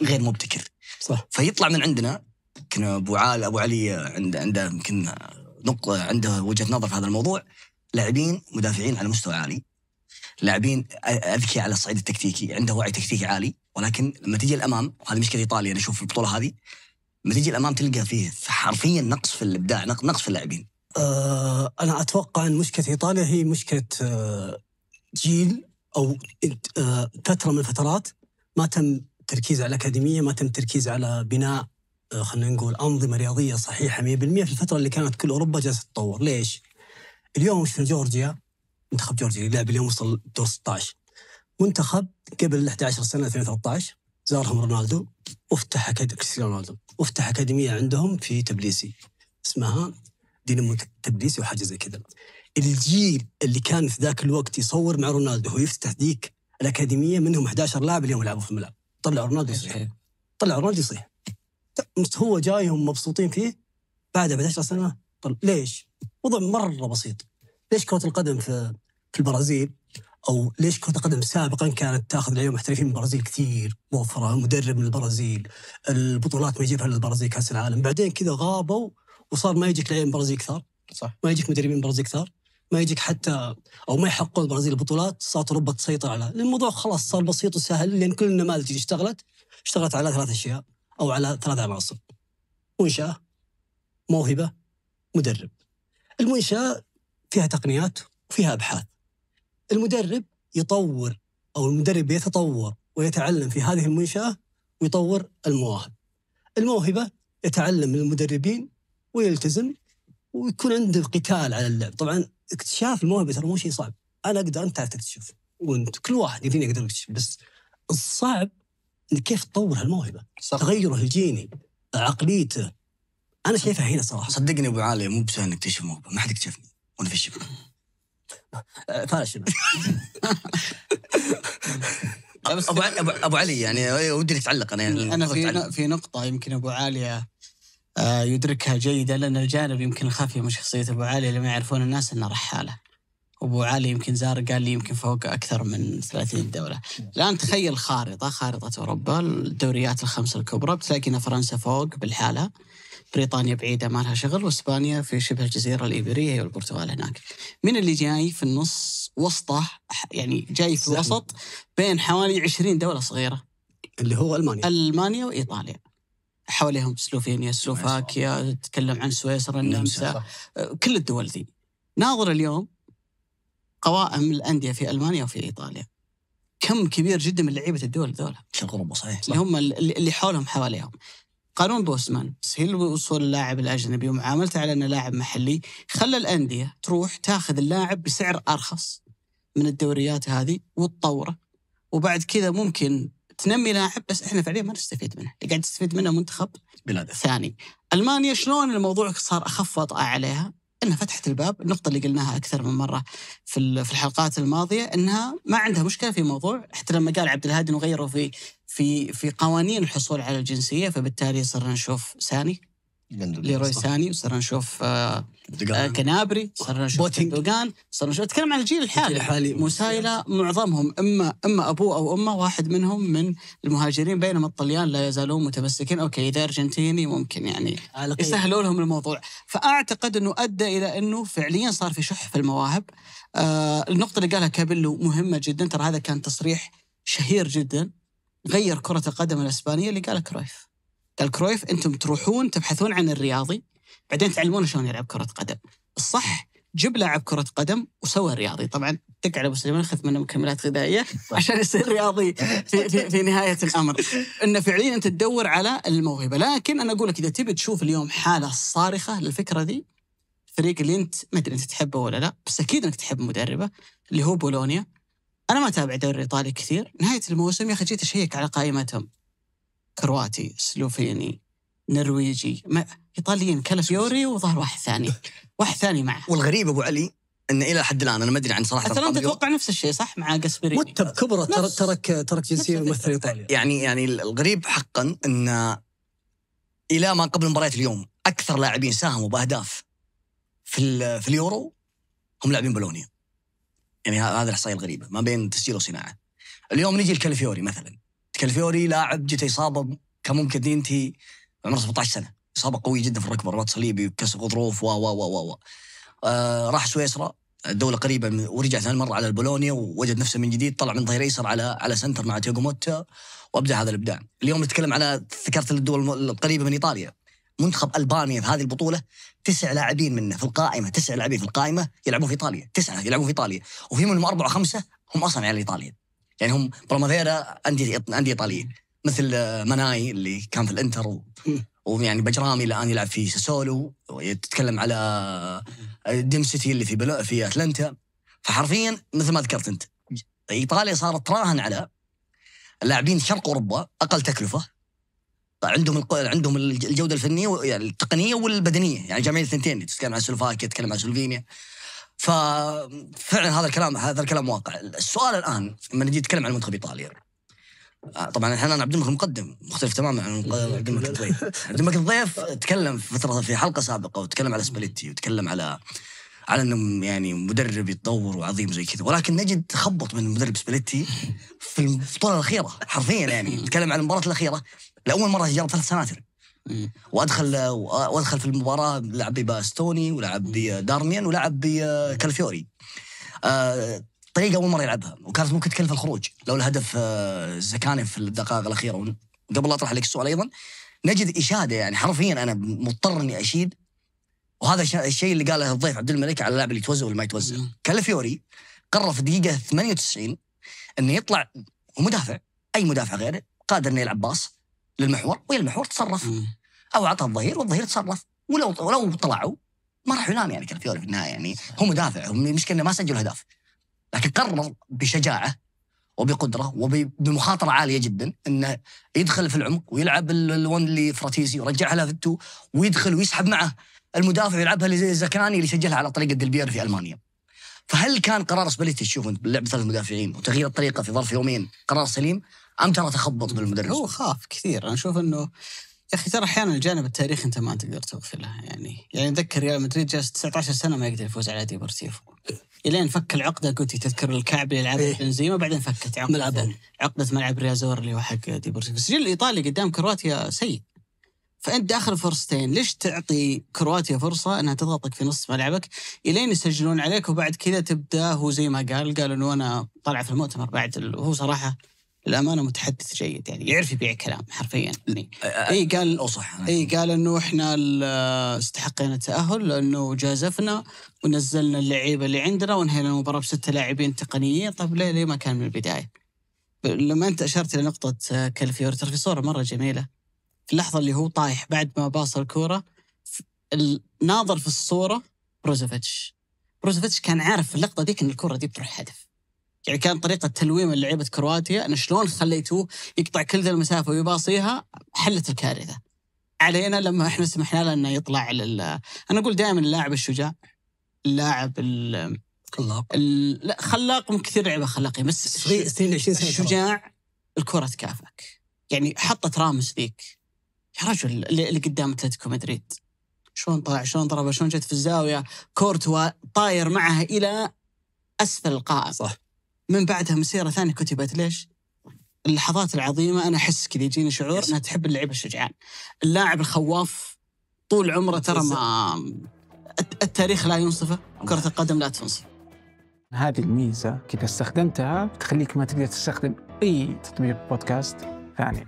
غير مبتكر صح فيطلع من عندنا يمكن ابو عال ابو علي عنده عنده يمكن نقطه عنده وجهه نظر في هذا الموضوع لاعبين مدافعين على مستوى عالي لاعبين اذكياء على الصعيد التكتيكي عنده وعي تكتيكي عالي ولكن لما تجي الامام وهذه مشكله ايطاليا انا اشوف البطوله هذه لما تجي الامام تلقى فيه حرفيا نقص في الابداع نقص في اللاعبين أه انا اتوقع ان مشكله ايطاليا هي مشكله آه، جيل او فتره آه، من الفترات ما تم تركيز على الاكاديميه، ما تم تركيز على بناء آه، خلينا نقول انظمه رياضيه صحيحه 100% في الفتره اللي كانت كل اوروبا جالسه تتطور، ليش؟ اليوم شفنا جورجيا منتخب جورجيا اللي لعب اليوم وصل دور 16 منتخب قبل 11 سنه 2013 زارهم رونالدو وافتح اكاديميه كريستيانو رونالدو وافتح اكاديميه عندهم في تبليسي اسمها دينامو تبليسي وحاجه زي كذا الجيل اللي كان في ذاك الوقت يصور مع رونالدو هو يفتح ذيك الاكاديميه منهم 11 لاعب اليوم يلعبوا في الملعب طلع رونالدو يصيح طلع رونالدو يصيح هو جايهم مبسوطين فيه بعدها بعد 11 سنه طل... ليش؟ وضع مره بسيط ليش كره القدم في في البرازيل او ليش كره القدم سابقا كانت تاخذ لعيبه محترفين من البرازيل كثير موفره مدرب من البرازيل البطولات ما يجيبها للبرازيل كاس العالم بعدين كذا غابوا وصار ما يجيك لعيبه من البرازيل كثار صح ما يجيك مدربين من البرازيل كثار ما يجيك حتى او ما يحققون البرازيل البطولات صارت اوروبا تسيطر على الموضوع خلاص صار بسيط وسهل لان كل النماذج اللي اشتغلت اشتغلت على ثلاث اشياء او على ثلاث عناصر منشاه موهبه مدرب المنشاه فيها تقنيات وفيها ابحاث المدرب يطور او المدرب يتطور ويتعلم في هذه المنشاه ويطور المواهب الموهبه يتعلم من المدربين ويلتزم ويكون عنده قتال على اللعب طبعا اكتشاف الموهبه ترى مو شيء صعب انا اقدر انت تكتشف وانت كل واحد فينا يقدر يكتشف بس الصعب انك كيف تطور هالموهبه صح. تغيره الجيني عقليته انا شايفها هنا صراحه صدقني ابو علي مو بسهل انك تكتشف موهبه ما حد اكتشفني وانا في الشبكه فاشل ابو ابو علي يعني ودي تعلق انا يعني انا في في نقطه يمكن ابو عاليه آه، يدركها جيدا لان الجانب يمكن الخفي من شخصيه ابو علي اللي ما يعرفون الناس انه رحاله. ابو علي يمكن زار قال لي يمكن فوق اكثر من 30 دوله. الان تخيل خارطه خارطه اوروبا الدوريات الخمسه الكبرى بتلاقينا فرنسا فوق بالحاله. بريطانيا بعيده ما لها شغل واسبانيا في شبه الجزيره الايبيريه والبرتغال هناك. من اللي جاي في النص وسطه يعني جاي في الوسط بين حوالي 20 دوله صغيره. اللي هو المانيا. المانيا وايطاليا. حواليهم سلوفينيا سلوفاكيا تتكلم عن سويسرا نعم، النمسا آه، كل الدول ذي ناظر اليوم قوائم الانديه في المانيا وفي ايطاليا كم كبير جدا من لعيبه الدول ذولا شرق اوروبا صحيح اللي هم اللي حولهم حواليهم قانون بوسمان تسهيل وصول اللاعب الاجنبي ومعاملته على انه لاعب محلي خلى الانديه تروح تاخذ اللاعب بسعر ارخص من الدوريات هذه وتطوره وبعد كذا ممكن تنمي لاعب بس احنا فعليا ما نستفيد منه، اللي قاعد يستفيد منه منتخب بلاد ثاني. المانيا شلون الموضوع صار اخف وطأة عليها؟ انها فتحت الباب، النقطة اللي قلناها أكثر من مرة في في الحلقات الماضية انها ما عندها مشكلة في موضوع حتى لما قال عبد الهادي انه غيروا في في في قوانين الحصول على الجنسية فبالتالي صرنا نشوف ثاني ليروي ساني وصرنا نشوف آه، آه، كنابري صرنا نشوف بوتنجان صرنا نشوف اتكلم عن الجيل الحالي الحالي مسايلة معظمهم اما اما ابوه او امه واحد منهم من المهاجرين بينما الطليان لا يزالون متمسكين اوكي اذا ارجنتيني ممكن يعني آه، يسهلوا لهم الموضوع فاعتقد انه ادى الى انه فعليا صار في شح في المواهب آه النقطة اللي قالها كابيلو مهمة جدا ترى هذا كان تصريح شهير جدا غير كرة القدم الاسبانية اللي قالها كرويف قال كرويف انتم تروحون تبحثون عن الرياضي بعدين تعلمونه شلون يلعب كره قدم الصح جيب لاعب كره قدم وسوى رياضي طبعا دق على ابو سليمان خذ منه مكملات غذائيه عشان يصير رياضي في, في, في نهايه الامر انه فعليا انت تدور على الموهبه لكن انا اقول لك اذا تبي تشوف اليوم حاله صارخه للفكره دي الفريق اللي انت ما ادري انت تحبه ولا لا بس اكيد انك تحب مدربه اللي هو بولونيا انا ما اتابع الدوري الايطالي كثير نهايه الموسم يا اخي جيت اشيك على قائمتهم كرواتي سلوفيني نرويجي ما ايطاليين كالافيوري وظهر واحد ثاني واحد ثاني معه والغريب ابو علي ان الى حد الان انا ما ادري عن صراحه اتلانتا اتوقع نفس الشيء صح مع جاسبريني متى بكبره ترك ترك ترك جنسيه ممثل ايطاليا يعني يعني الغريب حقا ان الى ما قبل مباريات اليوم اكثر لاعبين ساهموا باهداف في في اليورو هم لاعبين بولونيا يعني هذا الاحصائيه الغريبه ما بين تسجيل وصناعه اليوم نجي الكالفيوري مثلا كالفيوري لاعب جت اصابه ممكن ينتهي عمره 17 سنه اصابه قويه جدا في الركبه رباط صليبي وكسر غضروف و و و و آه راح سويسرا الدوله قريبه ورجع ثاني مره على البولونيا ووجد نفسه من جديد طلع من ظهير ايسر على على سنتر مع تياجو موتا وابدا هذا الابداع اليوم نتكلم على ذكرت الدول القريبه من ايطاليا منتخب البانيا في هذه البطوله تسع لاعبين منه في القائمه تسع لاعبين في القائمه يلعبون في ايطاليا تسعه يلعبون في ايطاليا وفي منهم اربعه خمسه هم اصلا على ايطاليا يعني هم برامافيرا انديه انديه ايطاليه مثل آه، مناي اللي كان في الانتر و... ويعني بجرامي الان يلعب في ساسولو تتكلم على آه، ديم سيتي اللي في بلو في اتلانتا فحرفيا مثل ما ذكرت انت ايطاليا صارت تراهن على لاعبين شرق اوروبا اقل تكلفه عندهم عندهم الجوده الفنيه يعني التقنيه والبدنيه يعني جامعين الثنتين تتكلم عن سلوفاكيا تتكلم عن سلوفينيا ففعلا هذا الكلام هذا الكلام واقع السؤال الان لما نجي نتكلم عن منتخب ايطاليا آه، طبعا الحين انا عبد الملك مقدم مختلف تماما عن عبد الملك الضيف عبد الملك الضيف تكلم في فتره في حلقه سابقه وتكلم على سباليتي وتكلم على على انه يعني مدرب يتطور وعظيم زي كذا ولكن نجد تخبط من مدرب سباليتي في البطوله الاخيره حرفيا يعني نتكلم عن المباراه الاخيره لاول مره جرب ثلاث سناتر إيه. وادخل وادخل في المباراه لعب باستوني ولعب بدارميان ولعب بكالفيوري آه، طريقه اول مره يلعبها وكانت ممكن تكلف الخروج لو الهدف آه، زكاني في الدقائق الاخيره قبل اطرح لك السؤال ايضا نجد اشاده يعني حرفيا انا مضطر اني اشيد وهذا الشيء اللي قاله الضيف عبد الملك على اللاعب اللي يتوزع واللي ما يتوزع نعم. كالفيوري قرر في الدقيقه 98 انه يطلع ومدافع اي مدافع غيره قادر انه يلعب باص للمحور ويا المحور تصرف م. او اعطى الظهير والظهير تصرف ولو ولو طلعوا ما راح ينام يعني كالفيوري في النهايه يعني هو مدافع المشكله انه ما سجل اهداف لكن قرر بشجاعه وبقدره وبمخاطره عاليه جدا انه يدخل في العمق ويلعب الون اللي فراتيزي ويرجعها له في التو ويدخل ويسحب معه المدافع يلعبها لزكاني اللي سجلها على طريقه دلبير في المانيا. فهل كان قرار سباليتي تشوف انت باللعب ثلاث مدافعين وتغيير الطريقه في ظرف يومين قرار سليم ام ترى تخبط بالمدرس؟ هو خاف كثير انا اشوف انه يا اخي ترى احيانا الجانب التاريخي انت ما تقدر تغفله يعني يعني اتذكر ريال مدريد جالس 19 سنه ما يقدر يفوز على ديبورتيفو الين فك العقده قلت تذكر الكعب اللي لعبها إيه. بنزيما بعدين فكت عقده عقده ملعب ريازور اللي هو حق ديبورتيفو السجل الايطالي قدام كرواتيا سيء فانت داخل فرصتين ليش تعطي كرواتيا فرصه انها تضغطك في نص ملعبك الين يسجلون عليك وبعد كذا تبدا هو زي ما قال قال انه انا طلع في المؤتمر بعد هو صراحه للامانه متحدث جيد يعني يعرف يبيع كلام حرفيا يعني اي قال او صح اي قال انه احنا آه، استحقينا التاهل لانه جازفنا ونزلنا اللعيبه اللي عندنا وانهينا المباراه بسته لاعبين تقنيين طيب ليه ليه ما كان من البدايه؟ لما انت اشرت الى نقطه آه، كالفيور ترى في صوره مره جميله في اللحظه اللي هو طايح بعد ما باص الكوره الناظر في الصوره بروزوفيتش بروزوفيتش كان عارف في اللقطه ذيك ان الكره دي بتروح هدف يعني كان طريقه تلويم لعيبه كرواتيا ان شلون خليتوه يقطع كل ذا المسافه ويباصيها حلت الكارثه. علينا لما احنا سمحنا له انه يطلع لل... انا اقول دائما اللاعب الشجاع اللاعب ال... خلاق لا خلاق من كثير لعيبه خلاقين بس 22 سنه الشجاع الكره تكافئك يعني حطت رامس ذيك يا رجل اللي قدام اتلتيكو مدريد شلون طلع شلون ضربه شلون جت في الزاويه كورتوا طاير معها الى اسفل القائم صح من بعدها مسيره ثانيه كتبت ليش؟ اللحظات العظيمه انا احس كذا يجيني شعور انها تحب اللعيبه الشجعان. اللاعب الخواف طول عمره ترى ما التاريخ لا ينصفه كره القدم لا تنصف. هذه الميزه كذا استخدمتها تخليك ما تقدر تستخدم اي تطبيق بودكاست ثاني.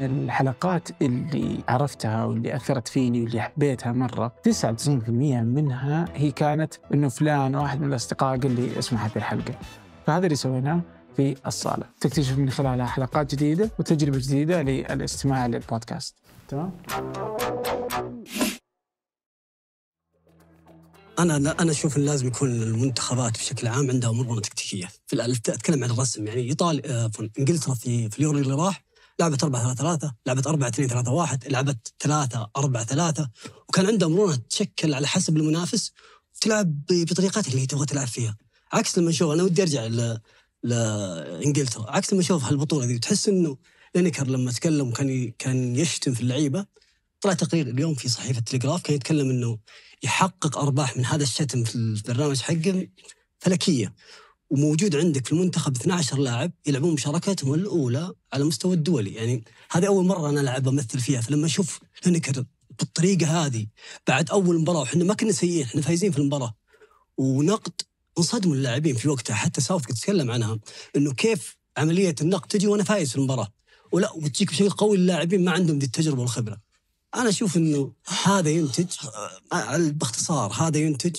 الحلقات اللي عرفتها واللي أثرت فيني واللي حبيتها مرة 99% منها هي كانت إنه فلان واحد من الأصدقاء قال لي اسمع هذه الحلقة فهذا اللي سويناه في الصالة تكتشف من خلالها حلقات جديدة وتجربة جديدة للاستماع للبودكاست تمام؟ انا انا اشوف ان لازم يكون المنتخبات بشكل عام عندها مرونه تكتيكيه في اتكلم عن الرسم يعني ايطاليا انجلترا في, في اليورو اللي راح لعبت 4 3 3 لعبت 4 2 3 1 لعبت 3 4 3 وكان عندها مرونه تتشكل على حسب المنافس تلعب بطريقتها اللي تبغى تلعب فيها عكس لما اشوف انا ودي ارجع ل... لانجلترا عكس لما اشوف هالبطوله دي تحس انه لينكر لما تكلم كان كان يشتم في اللعيبه طلع تقرير اليوم في صحيفه تلغراف كان يتكلم انه يحقق ارباح من هذا الشتم في البرنامج حقه فلكيه وموجود عندك في المنتخب 12 لاعب يلعبون مشاركاتهم الاولى على مستوى الدولي يعني هذه اول مره انا العب امثل فيها فلما اشوف لينكر بالطريقه هذه بعد اول مباراه وحنا ما كنا سيئين احنا فايزين في المباراه ونقد انصدموا اللاعبين في وقتها حتى ساوث تكلم عنها انه كيف عمليه النقد تجي وانا فايز في المباراه ولا وتجيك بشكل قوي اللاعبين ما عندهم ذي التجربه والخبره انا اشوف انه هذا ينتج آه، باختصار هذا ينتج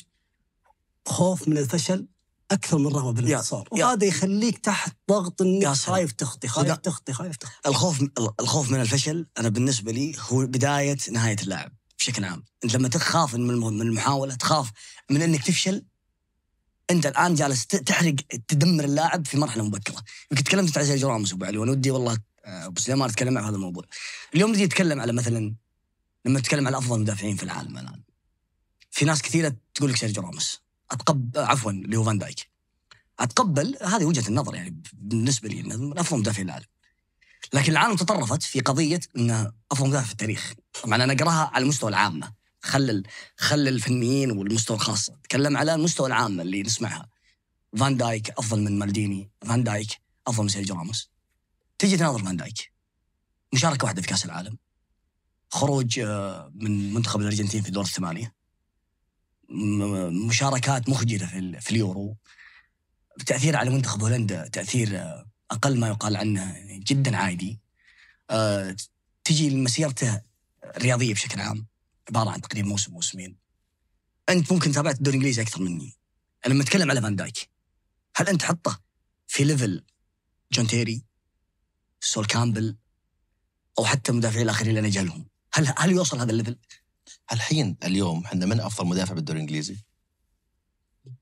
خوف من الفشل اكثر من رغبه بالانتصار وهذا يخليك تحت ضغط انك خايف تخطي خايف تخطي خايف تخطي الخوف الخوف من الفشل انا بالنسبه لي هو بدايه نهايه اللاعب بشكل عام انت لما تخاف من المحاوله تخاف من انك تفشل انت الان جالس تحرق تدمر اللاعب في مرحله مبكره يمكن تكلمت عن سيرجيو راموس ابو علي وانا ودي والله آه، ابو سليمان اتكلم عن هذا الموضوع اليوم نجي نتكلم على مثلا لما نتكلم على افضل مدافعين في العالم الان في ناس كثيره تقول لك سيرجيو راموس اتقبل عفوا اللي هو فان دايك اتقبل هذه وجهه النظر يعني بالنسبه لي انه من افضل مدافعين العالم لكن العالم تطرفت في قضيه انه افضل مدافع في التاريخ طبعا انا اقراها على المستوى العامه خل خل الفنيين والمستوى الخاص اتكلم على المستوى العام اللي نسمعها فان دايك افضل من مالديني فان دايك افضل من سيرجيو راموس تجي تناظر فان دايك مشاركه واحده في كاس العالم خروج آه، من منتخب الارجنتين في دور الثمانيه مشاركات مخجله في, في اليورو تاثير على منتخب هولندا تاثير آه، اقل ما يقال عنه يعني جدا عادي آه، تجي مسيرته الرياضيه بشكل عام عباره عن تقريبا موسم موسمين انت ممكن تابعت الدوري الانجليزي اكثر مني لما اتكلم على فان دايك هل انت حطه في ليفل جون تيري سول كامبل او حتى المدافعين الاخرين اللي انا جالهم هل هل يوصل هذا الليفل؟ الحين اليوم احنا من افضل مدافع بالدوري الانجليزي؟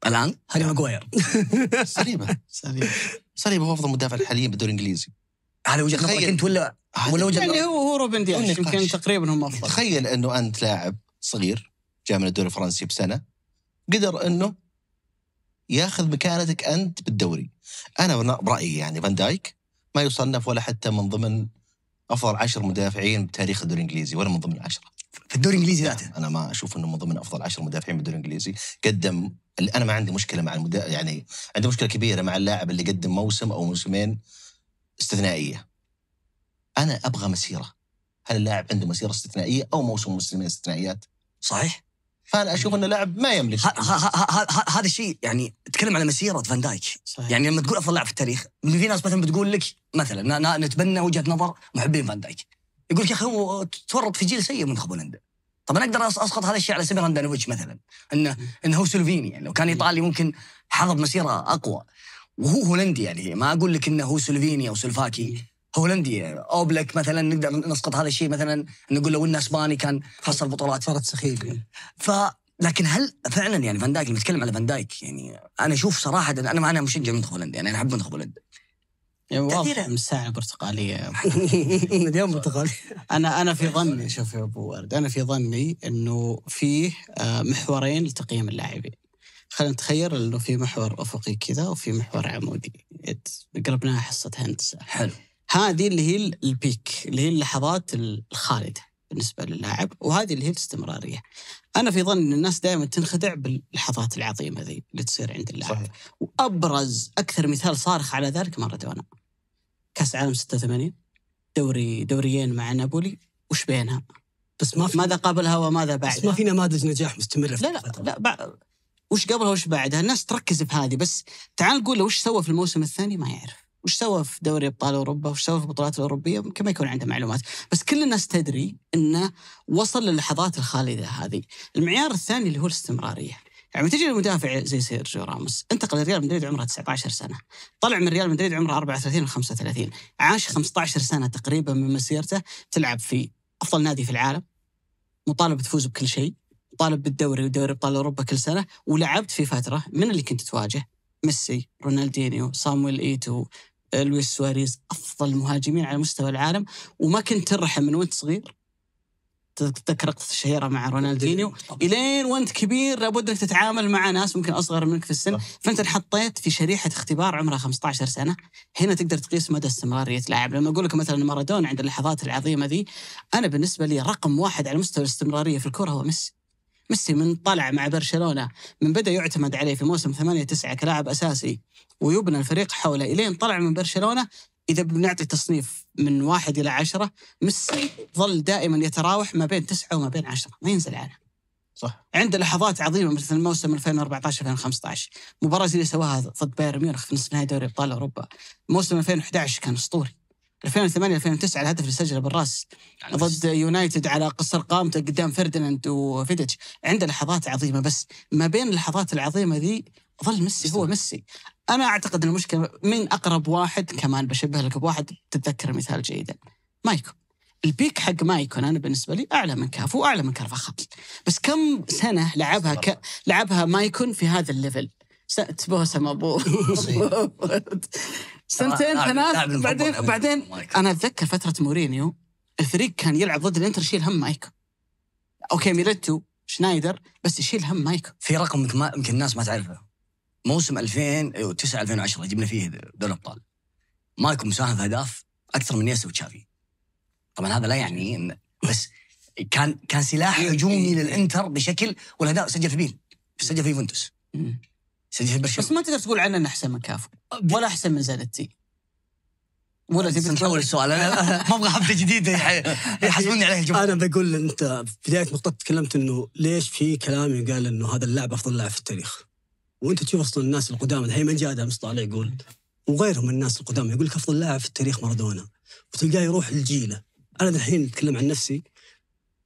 الان هاري ماجواير سليبه سليبه سليبه هو افضل مدافع حاليا بالدوري الانجليزي على وجهه نظرك انت ولا ولا وجهه يعني هو هو روبن دياش يمكن تقريبا هم افضل تخيل انه انت لاعب صغير جاء من الدوري الفرنسي بسنه قدر انه ياخذ مكانتك انت بالدوري انا برايي يعني فان دايك ما يصنف ولا حتى من ضمن افضل عشر مدافعين بتاريخ الدوري الانجليزي ولا من ضمن العشره في الدوري الانجليزي نعم، ذاته انا ما اشوف انه من ضمن افضل عشر مدافعين بالدوري الانجليزي قدم انا ما عندي مشكله مع المدا... يعني عندي مشكله كبيره مع اللاعب اللي قدم موسم او موسمين استثنائيه انا ابغى مسيره هل اللاعب عنده مسيره استثنائيه او موسم موسمين استثنائيات صحيح فانا اشوف انه لاعب ما يملك هذا الشيء يعني تكلم على مسيره فان دايك صحيح. يعني لما تقول افضل لاعب في التاريخ في ناس مثلا بتقول لك مثلا نتبنى وجهه نظر محبين فان دايك يقول لك يا اخي تورط في جيل سيء منتخب هولندا طب انا اقدر اسقط هذا الشيء على سبيل هاندانوفيتش مثلا انه انه هو سلوفيني يعني لو كان ايطالي ممكن حظى مسيره اقوى وهو هولندي يعني ما اقول لك انه هو سلوفيني او سلوفاكي هولندي يعني. اوبلك مثلا نقدر نسقط هذا الشيء مثلا نقول لو انه اسباني كان حصل بطولات فرد سخيف ف لكن هل فعلا يعني فان دايك نتكلم على فان دايك يعني انا اشوف صراحه انا انا مشجع منتخب هولندا يعني انا احب منتخب هولندا يعني واضح من الساعة البرتقالية اليوم برتقالي أنا أنا في ظني شوف يا أبو ورد أنا في ظني أنه فيه آه، محورين لتقييم اللاعبين خلينا نتخيل أنه في محور أفقي كذا وفي محور عمودي قلبناها حصة هندسة حلو هذه اللي هي البيك اللي هي اللحظات الخالدة بالنسبة للاعب وهذه اللي هي الاستمرارية أنا في ظني أن الناس دائما تنخدع باللحظات العظيمة ذي اللي تصير عند اللاعب صحيح. وأبرز أكثر مثال صارخ على ذلك مارادونا كاس عالم 86 دوري دوريين مع نابولي وش بينها بس ما في ماذا قبلها وماذا بعدها بس ما في نماذج نجاح مستمره في لا لا, لا وش قبلها وش بعدها الناس تركز بهذه بس تعال نقول له وش سوى في الموسم الثاني ما يعرف وش سوى في دوري ابطال اوروبا وش سوى في البطولات الاوروبيه يمكن ما يكون عنده معلومات بس كل الناس تدري انه وصل للحظات الخالده هذه المعيار الثاني اللي هو الاستمراريه يعني تجي المدافع زي سيرجيو راموس انتقل لريال مدريد عمره 19 سنه طلع من ريال مدريد عمره 34 و 35 عاش 15 سنه تقريبا من مسيرته تلعب في افضل نادي في العالم مطالب تفوز بكل شيء مطالب بالدوري ودوري ابطال اوروبا كل سنه ولعبت في فتره من اللي كنت تواجه ميسي رونالدينيو صامويل ايتو لويس سواريز افضل مهاجمين على مستوى العالم وما كنت ترحم من وانت صغير تتذكر لقطه الشهيره مع رونالدينيو الين وانت كبير لابد انك تتعامل مع ناس ممكن اصغر منك في السن فانت انحطيت في شريحه اختبار عمرها 15 سنه هنا تقدر تقيس مدى استمراريه لاعب لما اقول لك مثلا مارادونا عند اللحظات العظيمه ذي انا بالنسبه لي رقم واحد على مستوى الاستمراريه في الكره هو ميسي ميسي من طلع مع برشلونه من بدا يعتمد عليه في موسم 8 9 كلاعب اساسي ويبنى الفريق حوله الين طلع من برشلونه اذا بنعطي تصنيف من واحد الى عشره ميسي ظل دائما يتراوح ما بين تسعه وما بين عشره ما ينزل عنها صح عنده لحظات عظيمه مثل الموسم 2014 2015 مباراه اللي سواها ضد بايرن ميونخ في نصف نهائي دوري ابطال اوروبا موسم 2011 كان اسطوري 2008 2009 الهدف اللي سجله بالراس ضد يونايتد على قصر قامته قدام فردناند وفيديتش عنده لحظات عظيمه بس ما بين اللحظات العظيمه ذي ظل ميسي هو ميسي انا اعتقد ان المشكله من اقرب واحد كمان بشبه لك بواحد تتذكر مثال جيدا مايكو البيك حق مايكون انا بالنسبه لي اعلى من كافو واعلى من كرفخال بس كم سنه لعبها ك... لعبها مايكون في هذا الليفل تبوسم ابوه سنتين ثلاث بعدين بعدين انا اتذكر فتره مورينيو الفريق كان يلعب ضد الانتر يشيل هم مايكو اوكي ميلتو شنايدر بس يشيل هم مايكو في رقم يمكن الناس ما تعرفه موسم 2009 2010 أيوه، جبنا فيه دوري الابطال مايكو مساهم في اهداف اكثر من نيستا وتشافي طبعا هذا لا يعني بس كان كان سلاح إيه، هجومي إيه، إيه. للانتر بشكل والاهداف سجل في مين؟ سجل في يوفنتوس سجل في برشلونه بس ما تقدر تقول عنه انه احسن من كافو ولا احسن من زانتي ولا تبي نطول السؤال انا ما ابغى حفله جديده يعني يحاسبوني عليها الجمهور انا بقول انت بدايه نقطه تكلمت انه ليش في كلام يقال انه هذا اللاعب افضل لاعب في التاريخ وانت تشوف اصلا الناس القدامى الحين من جاء امس طالع يقول وغيرهم من الناس القدامى يقول لك افضل لاعب في التاريخ مارادونا وتلقاه يروح لجيله انا الحين اتكلم عن نفسي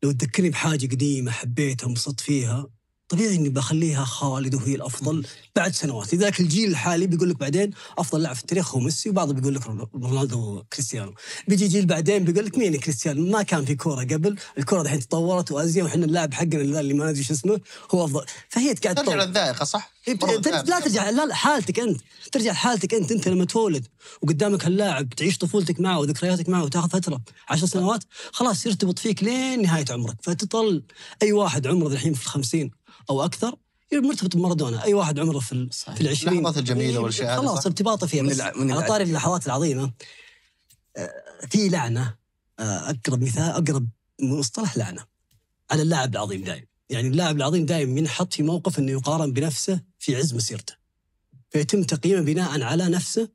لو تذكرني بحاجه قديمه حبيتها انبسطت فيها طبيعي اني بخليها خالد وهي الافضل بعد سنوات لذلك الجيل الحالي بيقول لك بعدين افضل لاعب في التاريخ هو ميسي وبعضهم بيقول لك رونالدو كريستيانو بيجي جيل بعدين بيقول لك مين كريستيانو ما كان في كوره قبل الكوره الحين تطورت وازين وحنا اللاعب حقنا اللي ما ادري شو اسمه هو افضل فهي قاعد ترجع للذائقه صح؟ إيه، إيه، لا ترجع لا لا حالتك انت ترجع لحالتك انت انت لما تولد وقدامك هاللاعب تعيش طفولتك معه وذكرياتك معه وتاخذ فتره 10 سنوات خلاص يرتبط فيك لين نهايه عمرك فتطل اي واحد عمره الحين في الخمسين او اكثر مرتبط بمارادونا اي واحد عمره في صحيح. في العشرين اللحظات الجميله إيه، والاشياء خلاص ارتباطه فيها بس من على طاري اللحظات العظيمه آه، في لعنه آه، اقرب مثال اقرب مصطلح لعنه على اللاعب العظيم دائم يعني اللاعب العظيم دائم ينحط في موقف انه يقارن بنفسه في عز مسيرته فيتم تقييمه بناء على نفسه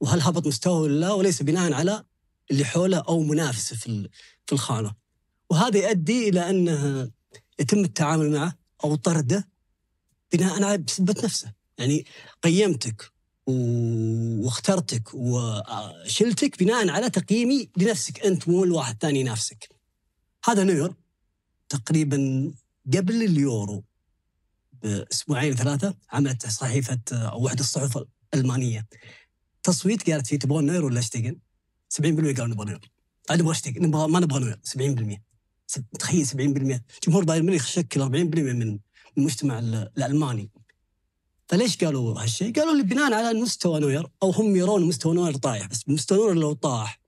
وهل هبط مستواه ولا لا وليس بناء على اللي حوله او منافسه في في الخانه وهذا يؤدي الى انه يتم التعامل معه او طرده بناء على بسبه نفسه يعني قيمتك واخترتك وشلتك بناء على تقييمي لنفسك انت مو الواحد ثاني نفسك هذا نيور تقريبا قبل اليورو باسبوعين ثلاثه عملت صحيفه او وحده الصحف الالمانيه تصويت قالت فيه تبغون نيور ولا اشتيجن؟ 70% قالوا نبغى نوير. نبغى نبغى ما نبغى نيور 70%. تخيل 70% جمهور بايرن ميونخ شكل 40% من المجتمع الالماني فليش قالوا هالشيء؟ قالوا لي بناء على مستوى نوير او هم يرون مستوى نوير طايح بس مستوى نوير لو طاح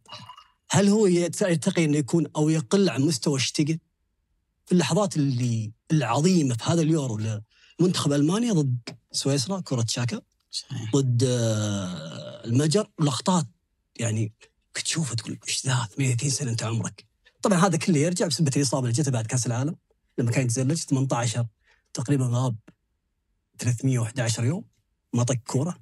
هل هو يرتقي انه يكون او يقل عن مستوى شتيجن؟ في اللحظات اللي العظيمه في هذا اليورو لمنتخب المانيا ضد سويسرا كره شاكا ضد آه، المجر لقطات يعني تشوفها تقول ايش ذا 32 سنه انت عمرك طبعا هذا كله يرجع بسبب الاصابه اللي جت بعد كاس العالم لما كان يتزلج 18 تقريبا غاب 311 يوم ما طق كوره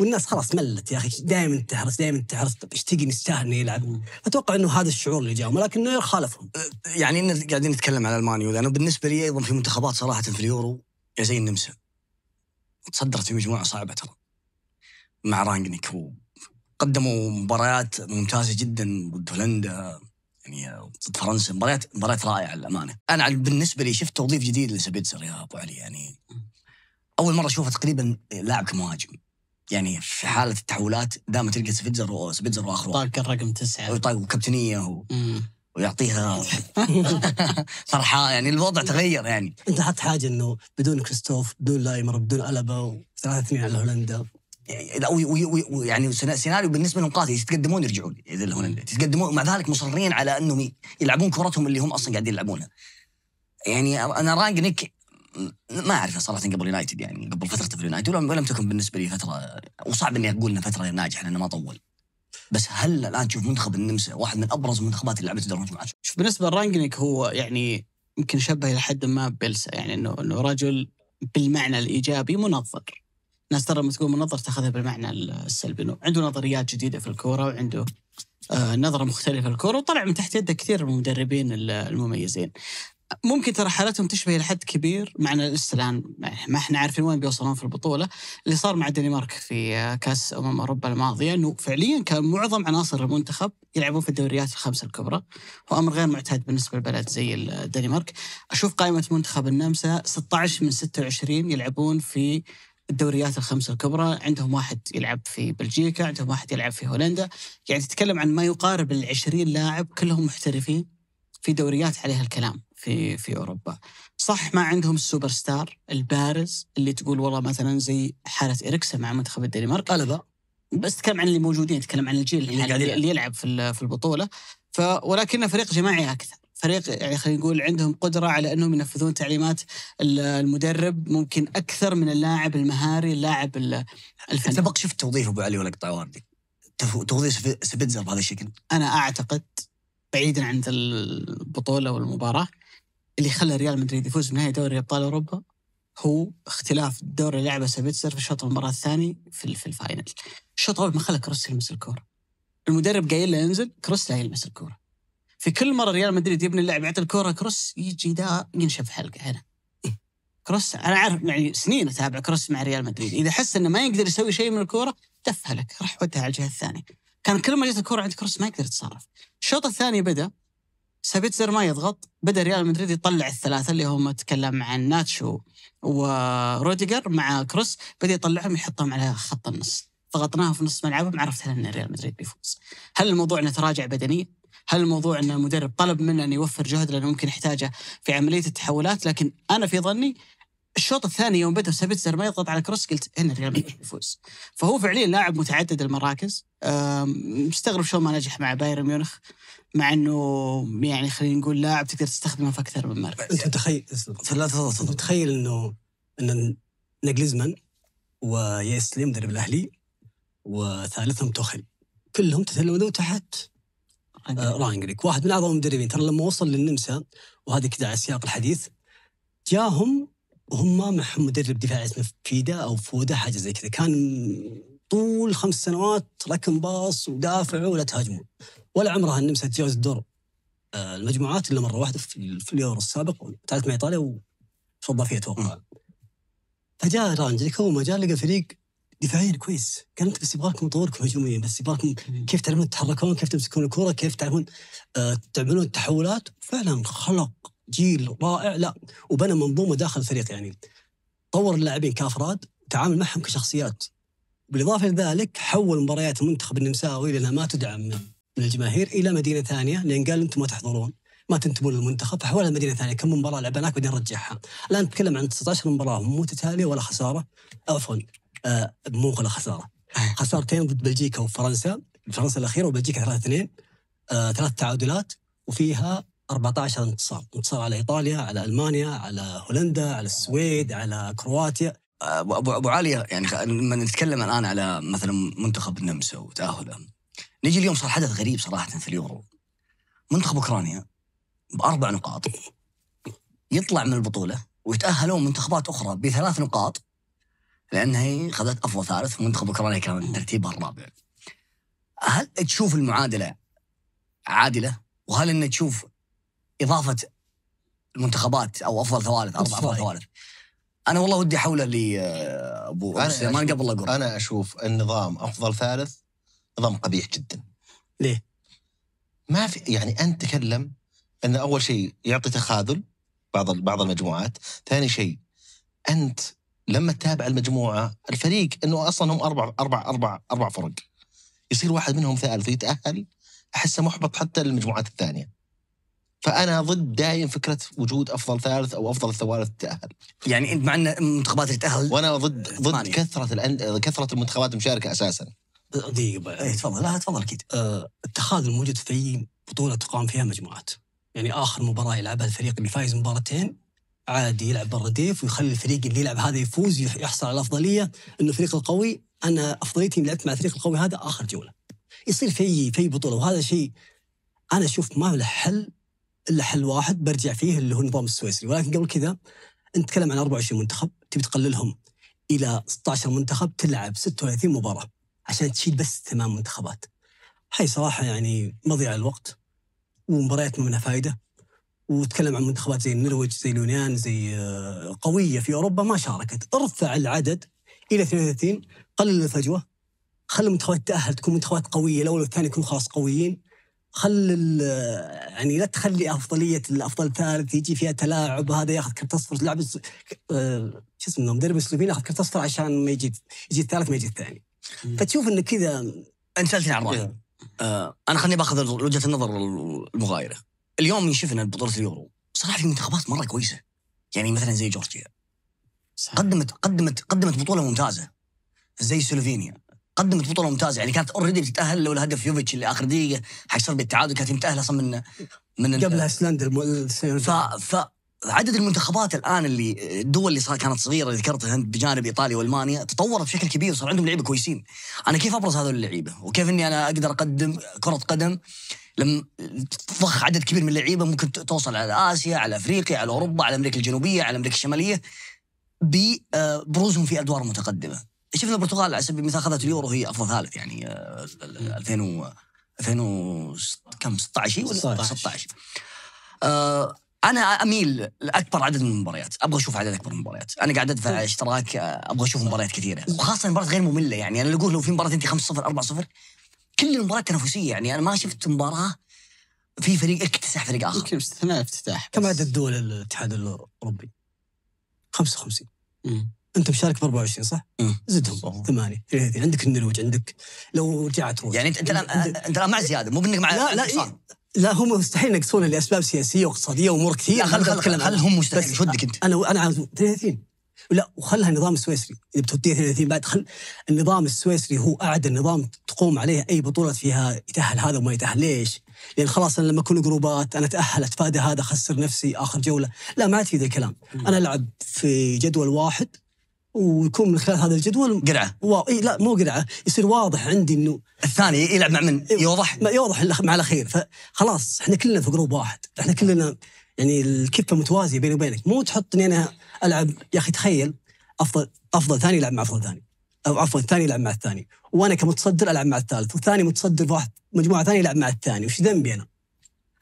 والناس خلاص ملت يا اخي دائما تحرص دائما تحرص طب اشتقي نستاهل انه يلعب اتوقع انه هذا الشعور اللي جاهم ولكن نوير خالفهم أه، يعني إن قاعدين نتكلم على المانيا لانه بالنسبه لي ايضا في منتخبات صراحه في اليورو يا زي النمسا تصدرت في مجموعه صعبه ترى مع رانجنيك وقدموا مباريات ممتازه جدا ضد هولندا يعني آه، فرنسا مباريات مباريات رائعه للامانه انا بالنسبه لي شفت توظيف جديد لسبيتزر يا ابو علي يعني اول مره اشوفه تقريبا لاعب كمهاجم يعني في حاله التحولات دائما تلقى سبيتزر سبيتزر واخره طاق الرقم تسعه طاق وكابتنيه ويعطيها فرحة يعني الوضع تغير يعني انت حط حاجه انه بدون كريستوف بدون لايمر بدون البا وثلاثة اثنين على هولندا او يعني سيناريو بالنسبه لهم قاتل يتقدمون يرجعون يتقدمون مع ذلك مصرين على انهم يلعبون كرتهم اللي هم اصلا قاعدين يلعبونها. يعني انا رانجنيك ما اعرفه صراحه قبل يونايتد يعني قبل فترته في اليونايتد ولم تكن بالنسبه لي فتره وصعب اني اقول انه فتره ناجحه لانه ما طول. بس هل الان تشوف منتخب النمسا واحد من ابرز المنتخبات اللي لعبت دوري المجموعات؟ شوف بالنسبه لرانجنيك هو يعني يمكن شبه الى حد ما بيلسا يعني انه انه رجل بالمعنى الايجابي منظر ناس ترى لما تقول منظر تاخذها بالمعنى السلبي انه عنده نظريات جديده في الكوره وعنده آه نظره مختلفه للكوره وطلع من تحت يده كثير من المدربين المميزين. ممكن ترى حالتهم تشبه لحد كبير معنا لسه الان ما احنا عارفين وين بيوصلون في البطوله اللي صار مع الدنمارك في آه، كاس امم اوروبا الماضيه انه فعليا كان معظم عناصر المنتخب يلعبون في الدوريات الخمسه الكبرى وامر غير معتاد بالنسبه لبلد زي الدنمارك اشوف قائمه منتخب النمسا 16 من 26 يلعبون في الدوريات الخمسه الكبرى، عندهم واحد يلعب في بلجيكا، عندهم واحد يلعب في هولندا، يعني تتكلم عن ما يقارب ال 20 لاعب كلهم محترفين في دوريات عليها الكلام في في اوروبا. صح ما عندهم السوبر ستار البارز اللي تقول والله مثلا زي حاله اريكسن مع منتخب الدنمارك قلبه بس تكلم عن اللي موجودين تكلم عن الجيل اللي, اللي, اللي يلعب في في البطوله ف ولكنه فريق جماعي اكثر فريق يعني خلينا نقول عندهم قدره على انهم ينفذون تعليمات المدرب ممكن اكثر من اللاعب المهاري اللاعب الفني سبق شفت توظيف ابو علي ولا قطع واردي توظيف سبيتزر بهذا الشكل انا اعتقد بعيدا عن البطوله والمباراه اللي خلى ريال مدريد يفوز بنهائي دوري ابطال اوروبا هو اختلاف الدور اللي لعبه سبيتزر في الشوط المباراه الثاني في في الفاينل الشوط الاول ما خلى كروس يلمس الكوره المدرب قايل له انزل كروس لا يلمس الكوره في كل مره ريال مدريد يبني اللاعب يعطي الكوره كروس يجي ذا ينشف حلقه هنا كروس انا عارف يعني سنين اتابع كروس مع ريال مدريد اذا حس انه ما يقدر يسوي شيء من الكوره دفها لك راح ودها على الجهه الثانيه كان كل ما جت الكوره عند كروس ما يقدر يتصرف الشوط الثاني بدا سابيتزر ما يضغط بدا ريال مدريد يطلع الثلاثه اللي هم تكلم عن ناتشو وروديجر مع كروس بدا يطلعهم يحطهم على خط النص ضغطناها في نص ملعبهم عرفت ان ريال مدريد بيفوز هل الموضوع انه تراجع بدنيا هل الموضوع ان المدرب طلب منه انه يوفر جهد لانه ممكن يحتاجه في عمليه التحولات لكن انا في ظني الشوط الثاني يوم بدا سابيتزر ما يضغط على كروس قلت هنا ريال مدريد بيفوز فهو فعليا لاعب متعدد المراكز مستغرب شلون ما نجح مع بايرن ميونخ مع انه يعني خلينا نقول لاعب تقدر تستخدمه في اكثر من مركز انت تخيل تخيل انه ان نجلزمان وياسلي مدرب الاهلي وثالثهم توخيل كلهم تتلمذوا تحت آه، راهنجريك واحد من اعظم المدربين ترى لما وصل للنمسا وهذه كذا على سياق الحديث جاهم وهم ما مدرب دفاع اسمه فيدا او فودا حاجه زي كذا كان طول خمس سنوات ركن باص ودافع ولا تهاجمون ولا عمرها النمسا تجاوز الدور آه، المجموعات الا مره واحده في اليورو السابق تعادلت مع ايطاليا وفضى فيها اتوقع فجاء هو ما جاء لقى فريق دفاعيا كويس كان انت بس يبغاكم تطوركم هجوميا بس يبغاكم كيف تعرفون تتحركون كيف تمسكون الكره كيف تعرفون آه تعملون تحولات فعلا خلق جيل رائع لا وبنى منظومه داخل الفريق يعني طور اللاعبين كافراد تعامل معهم كشخصيات بالاضافه لذلك حول مباريات المنتخب النمساوي لانها ما تدعم من الجماهير الى مدينه ثانيه لان قال انتم ما تحضرون ما تنتمون للمنتخب فحولها مدينة ثانيه كم مباراه لعبناك بعدين رجعها الان نتكلم عن 19 مباراه متتاليه ولا خساره عفوا آه، مغلى خساره إيه. خسارتين ضد بلجيكا وفرنسا فرنسا الاخيره وبلجيكا 3 2 آه، ثلاث تعادلات وفيها 14 انتصار انتصار على ايطاليا على المانيا على هولندا على السويد على كرواتيا آه، ابو ابو, أبو علي يعني لما نتكلم الان على مثلا منتخب النمسا وتاهله نجي اليوم صار حدث غريب صراحه في اليورو منتخب اوكرانيا باربع نقاط يطلع من البطوله ويتاهلون منتخبات اخرى بثلاث نقاط لانها هي خذت افضل ثالث ومنتخب اوكرانيا كان ترتيبها الرابع. هل تشوف المعادله عادله؟ وهل ان تشوف اضافه المنتخبات او افضل ثوالث اربع افضل ثوالث انا والله ودي احوله آه، لابو سليمان قبل اقول انا اشوف النظام افضل ثالث نظام قبيح جدا ليه؟ ما في يعني انت تكلم ان اول شيء يعطي تخاذل بعض بعض المجموعات، ثاني شيء انت لما تتابع المجموعه الفريق انه اصلا هم اربع اربع اربع اربع فرق يصير واحد منهم ثالث ويتاهل احسه محبط حتى للمجموعات الثانيه فانا ضد دايم فكره وجود افضل ثالث او افضل الثوالث تتاهل يعني انت مع ان المنتخبات اللي تتاهل وانا ضد ضد ثمانية. كثره الأن... كثره المنتخبات المشاركه اساسا دقيقه إيه، تفضل لا تفضل اكيد أه التخاذل الموجود في بطوله تقام فيها مجموعات يعني اخر مباراه يلعبها الفريق اللي فايز مباراتين عادي يلعب برا ويخلي الفريق اللي يلعب هذا يفوز يحصل على الافضليه انه الفريق القوي انا افضليتي لعبت مع الفريق القوي هذا اخر جوله يصير في في بطوله وهذا شيء انا اشوف ما له حل الا حل واحد برجع فيه اللي هو النظام السويسري ولكن قبل كذا انت تتكلم عن 24 منتخب تبي تقللهم الى 16 منتخب تلعب 36 مباراه عشان تشيل بس ثمان منتخبات هاي صراحه يعني مضيعه الوقت ومباريات ما منها فائده وتكلم عن منتخبات زي النرويج زي اليونان زي آه، قويه في اوروبا ما شاركت ارفع العدد الى 32 قلل الفجوه خلي المنتخبات تاهل تكون منتخبات قويه الاول والثاني يكونوا خلاص قويين خل آه، يعني لا تخلي افضليه الافضل الثالث يجي فيها تلاعب هذا ياخذ كرت اصفر لاعب آه، شو اسمه مدرب السلوفين ياخذ كرت اصفر عشان ما يجي يجي الثالث ما يجي الثاني فتشوف انه كذا انت سالتني عن إيه. انا خليني باخذ وجهه النظر المغايره اليوم شفنا بطوله اليورو صراحه في منتخبات مره كويسه يعني مثلا زي جورجيا صحيح. قدمت قدمت قدمت بطوله ممتازه زي سلوفينيا قدمت بطوله ممتازه يعني كانت اوريدي بتتاهل لولا هدف يوفيتش اللي اخر دقيقه حق بالتعادل التعادل كانت متاهله اصلا من من قبل ايسلندا الم... ف... ف... عدد المنتخبات الان اللي الدول اللي صار كانت صغيره اللي ذكرتها انت بجانب ايطاليا والمانيا تطورت بشكل كبير وصار عندهم لعيبه كويسين. انا كيف ابرز هذول اللعيبه؟ وكيف اني انا اقدر اقدم كره قدم لما تضخ عدد كبير من اللعيبه ممكن توصل على اسيا على افريقيا على اوروبا على امريكا الجنوبيه على امريكا الشماليه ببروزهم آه، في ادوار متقدمه شفنا البرتغال على سبيل المثال اخذت اليورو هي افضل ثالث يعني 2000 آه، و 2000 و كم 16 ولا 16 آه، انا اميل لاكبر عدد من المباريات، ابغى اشوف عدد اكبر من المباريات، انا قاعد ادفع اشتراك ابغى اشوف مباريات كثيره، وخاصه مباريات غير ممله يعني انا اقول لو في مباراه انت 5-0 4-0 كل المباراة تنافسيه يعني انا ما شفت مباراه في فريق اكتسح فريق اخر يمكن باستثناء افتتاح كم عدد دول الاتحاد الاوروبي؟ 55 مم. انت مشارك ب 24 صح؟ مم. زدهم 8 32 عندك النرويج عندك لو رجعت روسيا يعني انت الان انت الان مع زياده مو بانك مع لا لا إيه. لا هم مستحيل ينقصون لاسباب سياسيه واقتصاديه وامور كثيره لا خل خل خل هم مستحيل شدك انت انا انا 33 لا وخلها النظام السويسري اللي بتودي 32 بعد خل النظام السويسري هو اعدل نظام تقوم عليه اي بطوله فيها يتاهل هذا وما يتاهل ليش؟ لان خلاص انا لما اكون جروبات انا اتاهل اتفادى هذا اخسر نفسي اخر جوله لا ما عاد في ذا الكلام انا العب في جدول واحد ويكون من خلال هذا الجدول قرعه و... إيه لا مو قرعه يصير واضح عندي انه الثاني يلعب مع من؟ يوضح؟ يوضح مع الاخير فخلاص احنا كلنا في جروب واحد احنا كلنا يعني الكفه متوازيه بيني وبينك مو تحط اني انا العب يا اخي تخيل افضل افضل ثاني يلعب مع افضل ثاني او عفوا الثاني يلعب مع الثاني وانا كمتصدر العب مع الثالث والثاني متصدر واحد مجموعه ثانيه يلعب مع الثاني وش ذنبي انا؟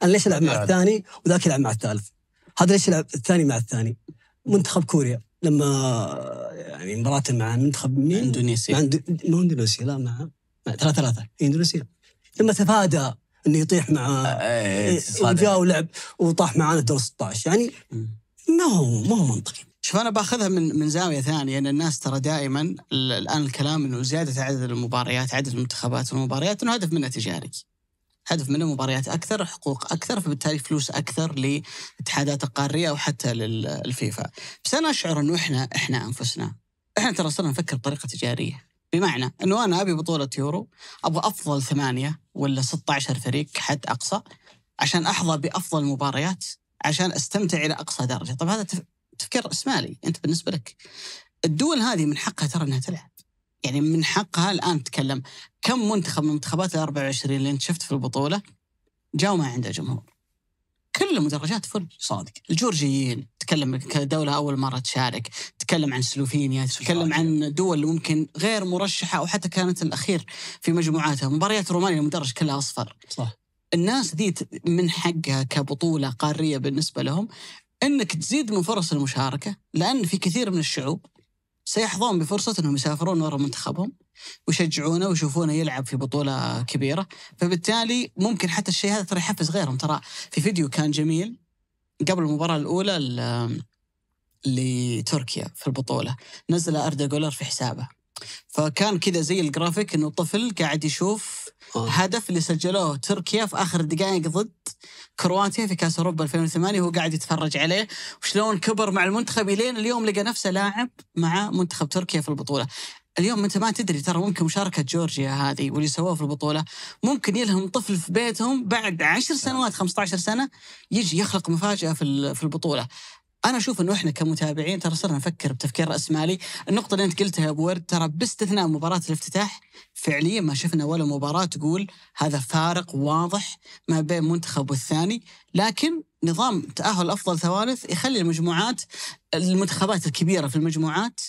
انا ليش العب مع الثاني وذاك يلعب مع الثالث؟ هذا ليش يلعب الثاني مع الثاني؟ منتخب كوريا لما يعني مباراة مع منتخب مين؟ اندونيسيا مع اندونيسيا لا مع, مع ثلاثة ثلاثة اندونيسيا لما تفادى انه يطيح مع آه، آه، ايه, إيه،, إيه، جاء ولعب وطاح معانا دور 16 يعني ما هو ما هو منطقي شوف انا باخذها من من زاويه ثانيه ان الناس ترى دائما الان الكلام انه زياده عدد المباريات عدد المنتخبات والمباريات انه هدف منها تجاري هدف منه مباريات اكثر حقوق اكثر فبالتالي فلوس اكثر للاتحادات القاريه او حتى للفيفا بس انا اشعر انه احنا احنا انفسنا احنا ترى صرنا نفكر بطريقه تجاريه بمعنى انه انا ابي بطوله يورو ابغى افضل ثمانيه ولا 16 فريق حد اقصى عشان احظى بافضل مباريات عشان استمتع الى اقصى درجه، طب هذا تفكير راسمالي انت بالنسبه لك. الدول هذه من حقها ترى انها تلعب. يعني من حقها الان تتكلم كم منتخب من منتخبات ال 24 اللي انت شفت في البطوله جاء وما عنده جمهور. كل المدرجات فل صادق الجورجيين تكلم كدولة أول مرة تشارك تكلم عن سلوفينيا تكلم عن دول ممكن غير مرشحة أو حتى كانت الأخير في مجموعاتها مباريات رومانيا المدرج كلها أصفر صح الناس ذي من حقها كبطولة قارية بالنسبة لهم أنك تزيد من فرص المشاركة لأن في كثير من الشعوب سيحظون بفرصة أنهم يسافرون وراء منتخبهم ويشجعونه ويشوفونه يلعب في بطوله كبيره فبالتالي ممكن حتى الشيء هذا ترى يحفز غيرهم ترى في فيديو كان جميل قبل المباراه الاولى لتركيا في البطوله نزل اردا جولر في حسابه فكان كذا زي الجرافيك انه طفل قاعد يشوف أوه. هدف اللي سجلوه تركيا في اخر دقائق ضد كرواتيا في كاس اوروبا 2008 هو قاعد يتفرج عليه وشلون كبر مع المنتخب الين اليوم لقى نفسه لاعب مع منتخب تركيا في البطوله اليوم انت ما تدري ترى ممكن مشاركه جورجيا هذه واللي سووه في البطوله ممكن يلهم طفل في بيتهم بعد عشر نعم. سنوات 15 سنه يجي يخلق مفاجاه في في البطوله. انا اشوف انه احنا كمتابعين ترى صرنا نفكر بتفكير راسمالي، النقطه اللي انت قلتها يا ابو ورد ترى باستثناء مباراه الافتتاح فعليا ما شفنا ولا مباراه تقول هذا فارق واضح ما بين منتخب والثاني، لكن نظام تاهل افضل ثوالث يخلي المجموعات المنتخبات الكبيره في المجموعات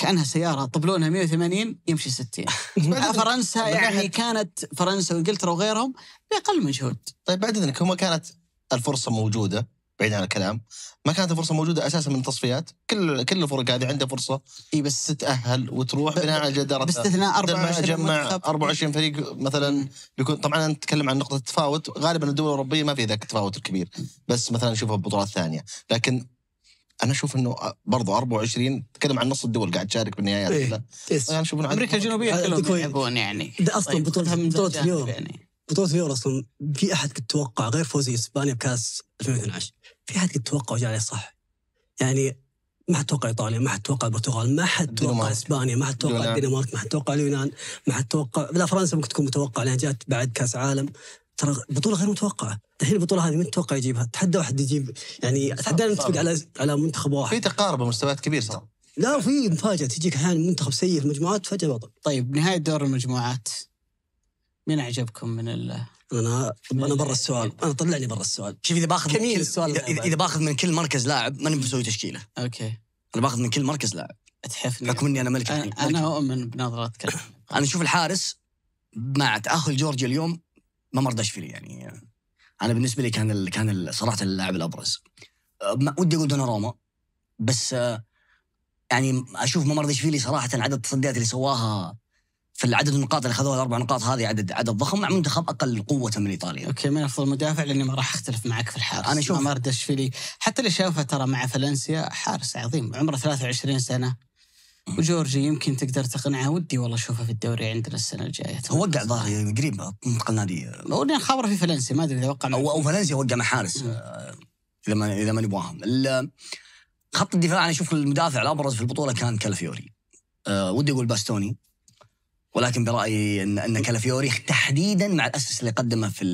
كانها سياره طبلونها 180 يمشي 60 فرنسا يعني كانت فرنسا وانجلترا وغيرهم باقل مجهود طيب بعد اذنك هم كانت الفرصه موجوده بعيد عن الكلام ما كانت الفرصه موجوده اساسا من التصفيات كل كل الفرق هذه عندها فرصه اي بس تتاهل وتروح بناء على جدارتها باستثناء 24 جمع 24 فريق مثلا بيكون طبعا انا اتكلم عن نقطه التفاوت غالبا الدول الاوروبيه ما في ذاك التفاوت الكبير بس مثلا نشوفها ببطولات ثانيه لكن انا اشوف انه آه، برضه 24 تكلم عن نص الدول قاعد تشارك بالنهايات إيه. انا اشوف انه امريكا الجنوبيه كلهم يلعبون يعني ده اصلا طيب بطوله بطوله اليورو يعني. بطوله اليورو اصلا في احد كنت توقع غير فوز اسبانيا بكاس 2012 في احد كنت توقع وجاء عليه صح يعني ما حد توقع ايطاليا ما حد توقع البرتغال ما حد توقع اسبانيا ما حد توقع الدنمارك ما حد توقع اليونان ما حد توقع لا فرنسا ممكن تكون متوقع لانها جات بعد كاس عالم ترى بطوله غير متوقعه الحين البطوله هذه متوقع يجيبها تحدى واحد يجيب يعني اتحدى نتفق على على منتخب واحد في تقارب مستويات كبير صار لا في مفاجاه تجيك احيانا منتخب سيء في المجموعات فجاه بطل طيب نهايه دور المجموعات مين عجبكم من ال انا انا برا السؤال انا طلعني برا السؤال شوف اذا باخذ من كل السؤال إذا, اذا باخذ من كل مركز لاعب ماني بسوي تشكيله اوكي انا باخذ من كل مركز لاعب تحفني بحكم اني انا ملك انا, ملك. أنا اؤمن بنظرتك انا اشوف الحارس مع تاهل جورجيا اليوم ما مرضاش فيه يعني انا بالنسبه لي كان الـ كان الـ صراحه اللاعب الابرز ودي اقول دوناروما بس يعني اشوف ما مرضيش فيه لي صراحه عدد التصديات اللي سواها في العدد النقاط اللي خذوها الاربع نقاط هذه عدد عدد ضخم مع منتخب اقل قوه من ايطاليا. اوكي من افضل مدافع لاني ما راح اختلف معك في الحارس. انا اشوف ما فيلي حتى اللي شافه ترى مع فالنسيا حارس عظيم عمره 23 سنه وجورجي يمكن تقدر تقنعه ودي والله اشوفه في الدوري عندنا السنه الجايه وقع ظاهر يعني قريب انتقل نادي هو خبره في فالنسيا ما ادري اذا وقع او, فلنسيا فالنسيا وقع مع حارس آه، اذا ما اذا ما نبغاهم خط الدفاع انا اشوف المدافع الابرز في البطوله كان كالفيوري أه ودي اقول باستوني ولكن برايي ان ان كالفيوري تحديدا مع الاسس اللي قدمه في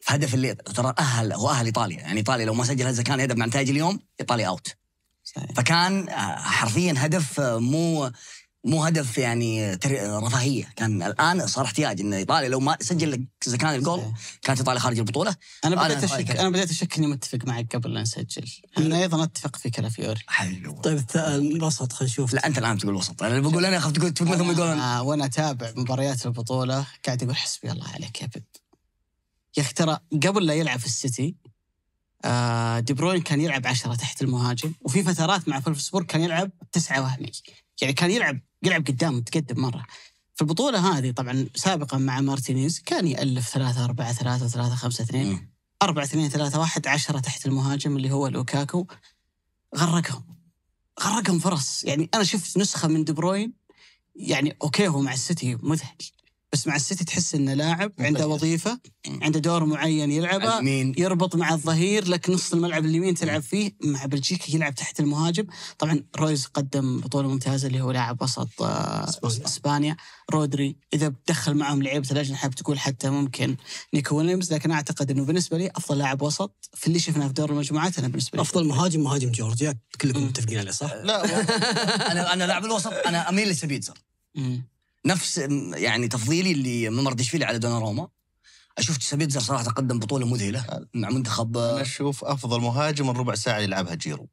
في هدف اللي ترى اهل هو اهل ايطاليا يعني ايطاليا لو ما سجل هذا كان هدف مع نتائج اليوم ايطاليا اوت صحيح. فكان آه، حرفيا هدف آه، مو مو هدف يعني آه، رفاهيه كان الان صار احتياج ان ايطاليا لو ما سجل اذا كان الجول كانت ايطاليا خارج البطوله انا بديت اشك انا بديت اشك اني متفق معك قبل لا نسجل انا ايضا اتفق في كلافيوري حلو طيب الوسط خلينا نشوف لا انت الان تقول وسط انا بقول انا اخاف تقول مثل ما يقولون وانا اتابع مباريات البطوله قاعد اقول حسبي الله عليك يا بد يا اخي ترى قبل لا يلعب في السيتي آه، دي بروين كان يلعب عشرة تحت المهاجم وفي فترات مع فولفسبورغ كان يلعب تسعة وهمي يعني كان يلعب يلعب قدام متقدم مرة في البطولة هذه طبعا سابقا مع مارتينيز كان يألف ثلاثة أربعة ثلاثة ثلاثة خمسة اثنين أربعة اثنين ثلاثة واحد عشرة تحت المهاجم اللي هو لوكاكو غرقهم غرقهم فرص يعني أنا شفت نسخة من دي بروين يعني أوكي هو مع السيتي مذهل بس مع السيتي تحس انه لاعب عنده وظيفه عنده دور معين يلعبه يربط مع الظهير لك نص الملعب اليمين تلعب فيه مع بلجيكا يلعب تحت المهاجم طبعا رويز قدم بطوله ممتازه اللي هو لاعب وسط اسبانيا, آه، إسبانيا. رودري اذا بتدخل معهم لعيبه الاجنحه بتقول حتى ممكن نيكو ويليامز لكن اعتقد انه بالنسبه لي افضل لاعب وسط في اللي شفناه في دور المجموعات انا بالنسبه لي افضل مهاجم مهاجم جورجيا كلكم متفقين عليه صح؟ لا انا انا لاعب الوسط انا اميل لسبيتزر نفس يعني تفضيلي اللي ممردشفيلي على دوناروما اشوف تسابيتزر صراحه قدم بطوله مذهله مع منتخب انا اشوف افضل مهاجم الربع ساعه يلعبها جيرو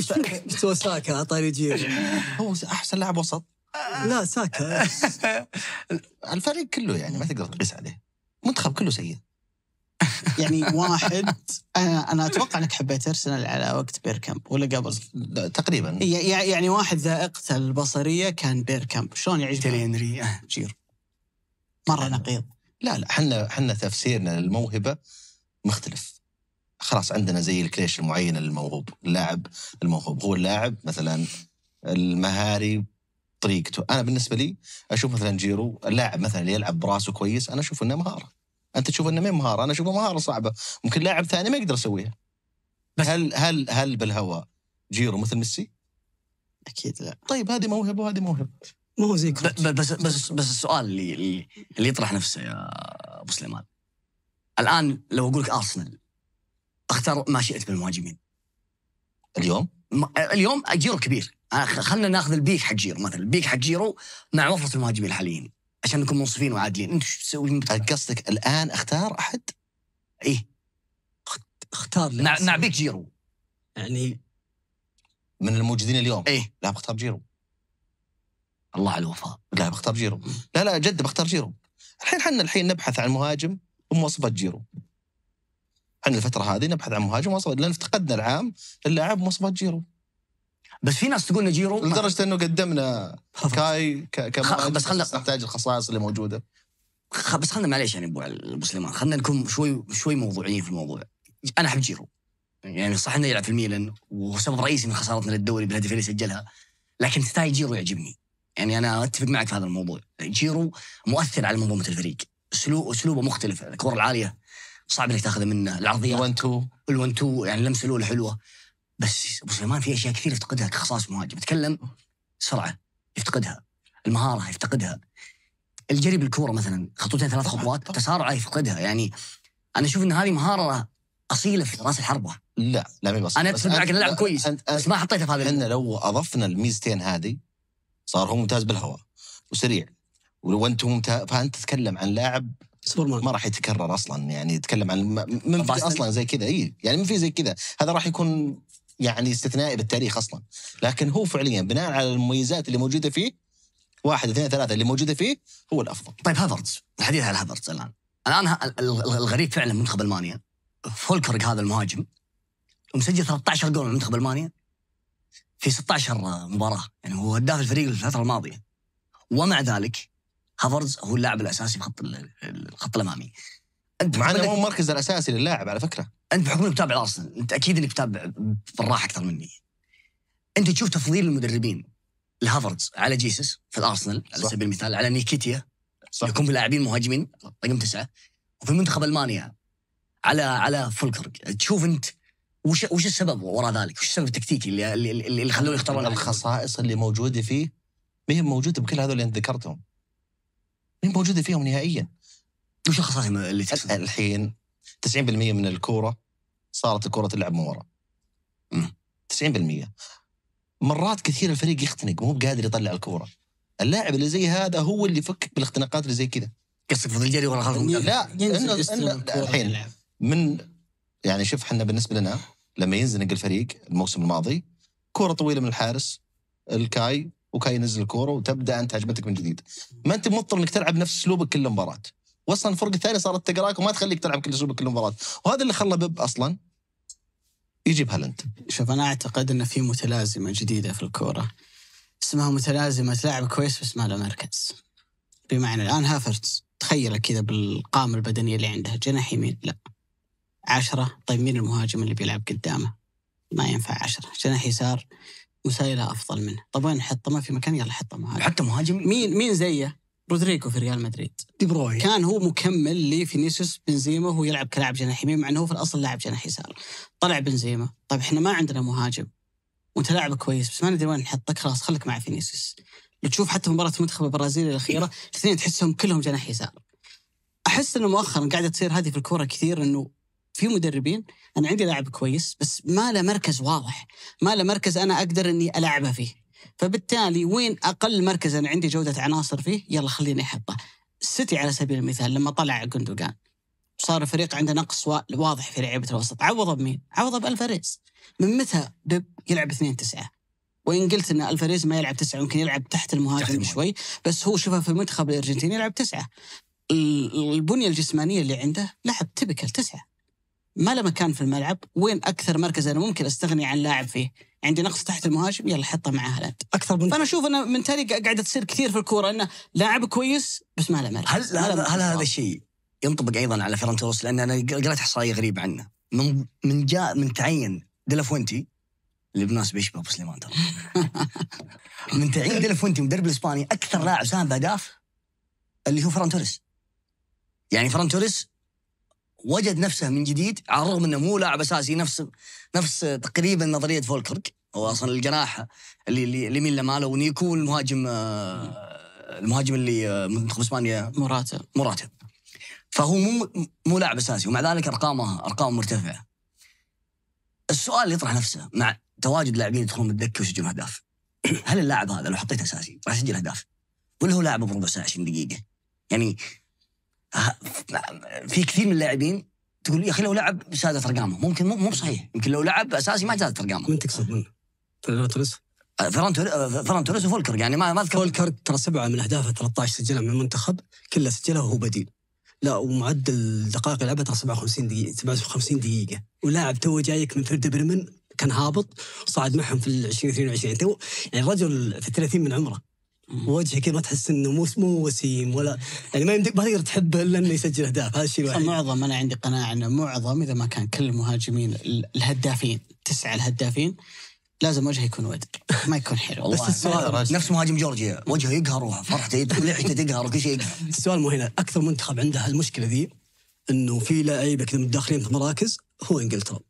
صدق مستوى ساكا اعطاني جيرو هو احسن لاعب وسط لا ساكا الفريق كله يعني ما تقدر تقيس عليه المنتخب كله سيء يعني واحد انا انا اتوقع انك حبيت ارسنال على وقت بيركامب ولا قبل تقريبا يعني واحد ذائقته البصريه كان بيركامب شلون يعيش تيري هنري أه، جير مره نقيض لا لا احنا احنا تفسيرنا للموهبه مختلف خلاص عندنا زي الكليش المعينه للموهوب اللاعب الموهوب هو اللاعب مثلا المهاري طريقته انا بالنسبه لي اشوف مثلا جيرو اللاعب مثلا اللي يلعب براسه كويس انا اشوف انه مهاره انت تشوف انه ما مهاره انا اشوفه مهاره صعبه ممكن لاعب ثاني ما يقدر يسويها بس هل هل هل بالهواء جيرو مثل ميسي؟ اكيد لا طيب هذه موهبه وهذه موهبه مو هو زي بس بس بس السؤال اللي اللي, يطرح نفسه يا ابو سليمان الان لو اقول لك ارسنال اختار ما شئت من المهاجمين اليوم؟ اليوم جيرو كبير خلينا ناخذ البيك حق جيرو مثلا البيك حق جيرو مع وفره المهاجمين الحاليين عشان نكون منصفين وعادلين انت شو تسوي قصدك الان اختار احد؟ ايه اختار نع... نعبيك جيرو يعني من الموجودين اليوم ايه لا بختار جيرو الله على الوفاء لا بختار جيرو لا لا جد بختار جيرو الحين حنا الحين نبحث عن مهاجم بمواصفات جيرو احنا الفتره هذه نبحث عن مهاجم مواصفات لان افتقدنا العام اللاعب مواصفات جيرو بس في ناس تقول نجيرو لدرجه انه قدمنا كاي كمان بس خلنا نحتاج الخصائص اللي موجوده بس خلنا معليش يعني ابو المسلمان سليمان خلنا نكون شوي شوي موضوعيين في الموضوع انا احب جيرو يعني صح انه يلعب في الميلان وهو سبب رئيسي من خسارتنا للدوري بالهدف اللي سجلها لكن ستايل جيرو يعجبني يعني انا اتفق معك في هذا الموضوع جيرو مؤثر على منظومه الفريق اسلوبه اسلوبه مختلف الكور العاليه صعب انك تاخذه منه العرضيات الون تو الون تو يعني لمسه الاولى حلوه بس ابو سليمان في اشياء كثير يفتقدها كخصائص مهاجم يتكلم سرعه يفتقدها المهاره يفتقدها الجري بالكوره مثلا خطوتين ثلاث خطوات تسارعه يفقدها يعني انا اشوف ان هذه مهاره اصيله في راس الحربه لا لا ما انا اتفق معك اللاعب كويس أنت بس ما حطيته في هذا احنا لو اضفنا الميزتين هذه صار هو ممتاز بالهواء وسريع ولو انت ممتاز فانت تتكلم عن لاعب ما راح يتكرر اصلا يعني يتكلم عن من في اصلا زي كذا اي يعني من في زي كذا هذا راح يكون يعني استثنائي بالتاريخ اصلا لكن هو فعليا بناء على المميزات اللي موجوده فيه واحد اثنين ثلاثه اللي موجوده فيه هو الافضل طيب هافرتز الحديث عن هافرتز الان الان الغريب فعلا منتخب المانيا فولكرغ هذا المهاجم مسجل 13 جول منتخب المانيا في 16 مباراه يعني هو هداف الفريق الفتره الماضيه ومع ذلك هافرز هو اللاعب الاساسي في خط الخط الامامي انت مع انه مو المركز الاساسي للاعب على فكره انت بحكم انك متابع الارسنال انت اكيد انك تتابع بالراحه اكثر مني انت تشوف تفضيل المدربين الهافرز على جيسس في الارسنال على سبيل المثال على نيكيتيا صح. يكون بلاعبين مهاجمين رقم تسعه وفي منتخب المانيا على على فولكر تشوف انت وش وش السبب وراء ذلك؟ وش السبب التكتيكي اللي اللي, اللي خلوه يختارون الخصائص اللي موجوده فيه ما هي موجوده بكل هذول اللي انت ذكرتهم. ما هي موجوده فيهم نهائيا. وش الخصائص اللي تكسب؟ الحين 90% من الكوره صارت الكوره تلعب من ورا. 90% مرات كثير الفريق يختنق مو بقادر يطلع الكوره. اللاعب اللي زي هذا هو اللي يفكك بالاختناقات اللي زي كذا. قصدك فضل الجري ولا خلف لا الحين من يعني شوف احنا بالنسبه لنا لما ينزنق الفريق الموسم الماضي كره طويله من الحارس الكاي وكاي ينزل الكوره وتبدا انت هجمتك من جديد ما انت مضطر انك تلعب نفس اسلوبك كل مباراه واصلا الفرق الثانيه صارت تقراك وما تخليك تلعب كل اسلوبك كل مباراه وهذا اللي خلى بيب اصلا يجيب هالند شوف انا اعتقد ان في متلازمه جديده في الكوره اسمها متلازمه لاعب كويس بس ما له مركز بمعنى الان هافرتز تخيله كذا بالقامه البدنيه اللي عنده جناح يمين لا عشرة طيب مين المهاجم اللي بيلعب قدامه ما ينفع عشرة جناح يسار مسايلة أفضل منه طب وين نحطه ما في مكان يلا حطه مهاجم حتى مهاجم مين مين زيه رودريجو في ريال مدريد دي بروين كان هو مكمل لفينيسيوس بنزيما وهو يلعب كلاعب جناح يمين مع انه هو في الاصل لاعب جناح يسار طلع بنزيما طيب احنا ما عندنا مهاجم وانت لاعب كويس بس ما ندري وين نحطك خلاص خليك مع فينيسيوس تشوف حتى مباراه المنتخب البرازيلي الاخيره الاثنين تحسهم كلهم جناح يسار احس انه مؤخرا قاعده تصير هذه في الكوره كثير انه في مدربين انا عندي لاعب كويس بس ما له مركز واضح ما له مركز انا اقدر اني العبه فيه فبالتالي وين اقل مركز انا عندي جوده عناصر فيه يلا خليني احطه السيتي على سبيل المثال لما طلع جندوجان صار الفريق عنده نقص واضح في لعيبه الوسط عوضه بمين؟ عوضه بالفاريز من متى بيب يلعب اثنين تسعه؟ وان قلت ان الفاريز ما يلعب تسعه يمكن يلعب تحت المهاجم شوي بس هو شوفه في المنتخب الارجنتيني يلعب تسعه البنيه الجسمانيه اللي عنده لعب تبكل تسعه ما له مكان في الملعب وين اكثر مركز انا ممكن استغني عن لاعب فيه عندي نقص تحت المهاجم يلا حطه مع هالاند اكثر من فانا اشوف انه من تالي قاعده تصير كثير في الكوره انه لاعب كويس بس ما له مركز هل هل, هل هذا الشيء ينطبق ايضا على توريس لان انا قريت احصائيه غريبه عنه من من جاء من تعين ديلافونتي اللي بالمناسبه يشبه ابو سليمان ترى من تعين ديلافونتي مدرب الاسباني اكثر لاعب ساهم باهداف اللي هو فران توريس يعني فران توريس وجد نفسه من جديد على الرغم انه مو لاعب اساسي نفس نفس تقريبا نظريه فولكرك هو اصلا الجناح اللي اللي اليمين لماله ونيكو المهاجم آه، المهاجم اللي آه، منتخب اسبانيا مراتا مراتا فهو مو مو لاعب اساسي ومع ذلك ارقامه ارقام مرتفعه السؤال اللي يطرح نفسه مع تواجد لاعبين يدخلون بالدكه ويسجلون اهداف هل اللاعب هذا لو حطيته اساسي راح يسجل اهداف ولا هو لاعب بربع ساعه 20 دقيقه يعني أه، في كثير من اللاعبين تقول يا اخي لو لعب سادت ارقامه ممكن مو بصحيح يمكن لو لعب اساسي ما زادت ارقامه من تقصد منه؟ توريس فران وفولكر يعني ما ما اذكر فولكر ترى سبعه من اهدافه 13 سجلها من المنتخب كلها سجلها وهو بديل لا ومعدل دقائق لعبها ترى 57 دقيقه 57 دقيقه ولاعب تو جايك من فيرد برمن كان هابط صعد معهم في ال 2022 22 يعني تو يعني الرجل في 30 من عمره وجهه كذا ما تحس انه مو مو وسيم ولا يعني ما يمديك ما تقدر تحبه الا انه يسجل اهداف هذا الشيء الوحيد معظم انا عندي قناعه انه معظم اذا ما كان كل المهاجمين الهدافين تسعه الهدافين لازم وجهه يكون ودر ما يكون حلو والله بس السؤال نفس مهاجم جورجيا وجهه يقهر وفرحته لحيته تقهر وكل شيء السؤال مو هنا اكثر منتخب عنده المشكله ذي انه في لعيبه كذا متداخلين في مراكز هو انجلترا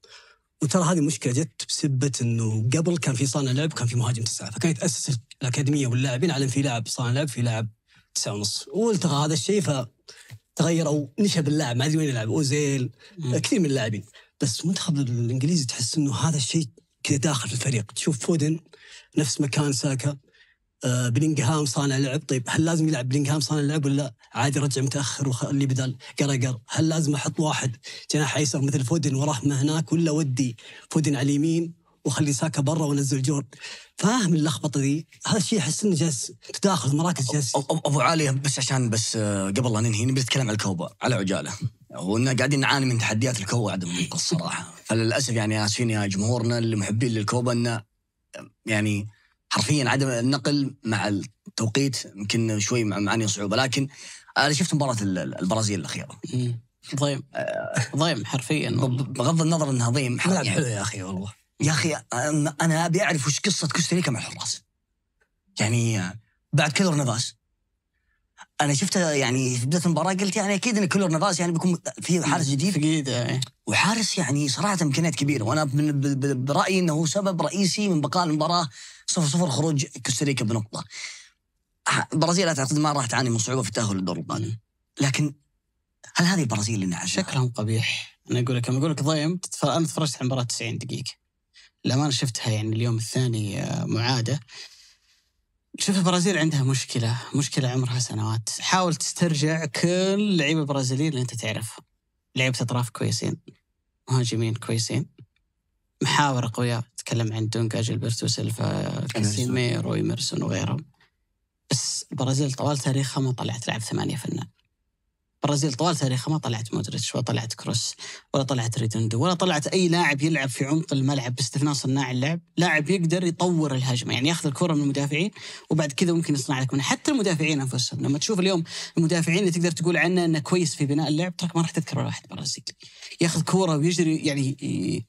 وترى هذه مشكله جت بسبه انه قبل كان في صانع لعب وكان في مهاجم تسعه فكان يتاسس الاكاديميه واللاعبين على في لاعب صانع لعب في لاعب تسعه ونص والتغى هذا الشيء فتغير او نشب اللاعب ما ادري وين يلعب اوزيل كثير من اللاعبين بس المنتخب الانجليزي تحس انه هذا الشيء كذا داخل في الفريق تشوف فودن نفس مكان ساكا آه، بلينغهام صانع لعب طيب هل لازم يلعب بلينغهام صانع لعب ولا عادي رجع متاخر وخلي بدل قرقر هل لازم احط واحد جناح ايسر مثل فودن ورحمه هناك ولا ودي فودن على اليمين وخلي ساكا برا ونزل جون فاهم اللخبطه ذي هذا الشيء احس انه جالس تداخل مراكز جالس ابو علي بس عشان بس آه، قبل لا ننهي نبي نتكلم عن الكوبا على عجاله وانه قاعدين نعاني من تحديات الكوبا عدم الصراحه فللاسف يعني اسفين يا جمهورنا المحبين للكوبا انه آه، يعني حرفيا عدم النقل مع التوقيت يمكن شوي معاني صعوبه لكن آه، انا شفت مباراه البرازيل الاخيره ضيم ضيم حرفيا بغض النظر انها ضيم ملعب حلو يا اخي والله يا اخي انا ابي اعرف وش قصه كوستاريكا مع الحراس يعني بعد كيلور نافاس انا شفته يعني في بدايه المباراه قلت يعني اكيد ان كيلور نافاس يعني بيكون في حارس جديد ثقيل إيه. وحارس يعني صراحه امكانيات كبيره وانا برايي انه هو سبب رئيسي من بقاء المباراه 0 0 خروج كوستاريكا بنقطه البرازيل اعتقد ما راح تعاني من صعوبه في التاهل للدور القادم لكن هل هذه البرازيل اللي نعرفها؟ شكلهم قبيح انا اقول لك لما اقول لك ضيم انا تفرجت على المباراه 90 دقيقه أنا شفتها يعني اليوم الثاني آه، معادة شوف البرازيل عندها مشكلة مشكلة عمرها سنوات حاول تسترجع كل لعيبه البرازيليين اللي أنت تعرفهم لعيبة أطراف كويسين مهاجمين كويسين محاور قوية تكلم عن دونكا جيلبرتو سيلفا كاسيميرو ايمرسون وغيرهم بس البرازيل طوال تاريخها ما طلعت لاعب ثمانية فنان البرازيل طوال تاريخها ما طلعت مودريتش ولا طلعت كروس ولا طلعت ريدوندو ولا طلعت اي لاعب يلعب في عمق الملعب باستثناء صناع اللعب، لاعب يقدر يطور الهجمه يعني ياخذ الكره من المدافعين وبعد كذا ممكن يصنع لك منها، حتى المدافعين انفسهم لما تشوف اليوم المدافعين اللي تقدر تقول عنه انه كويس في بناء اللعب تراك ما راح تذكر ولا واحد برازيلي. ياخذ كوره ويجري يعني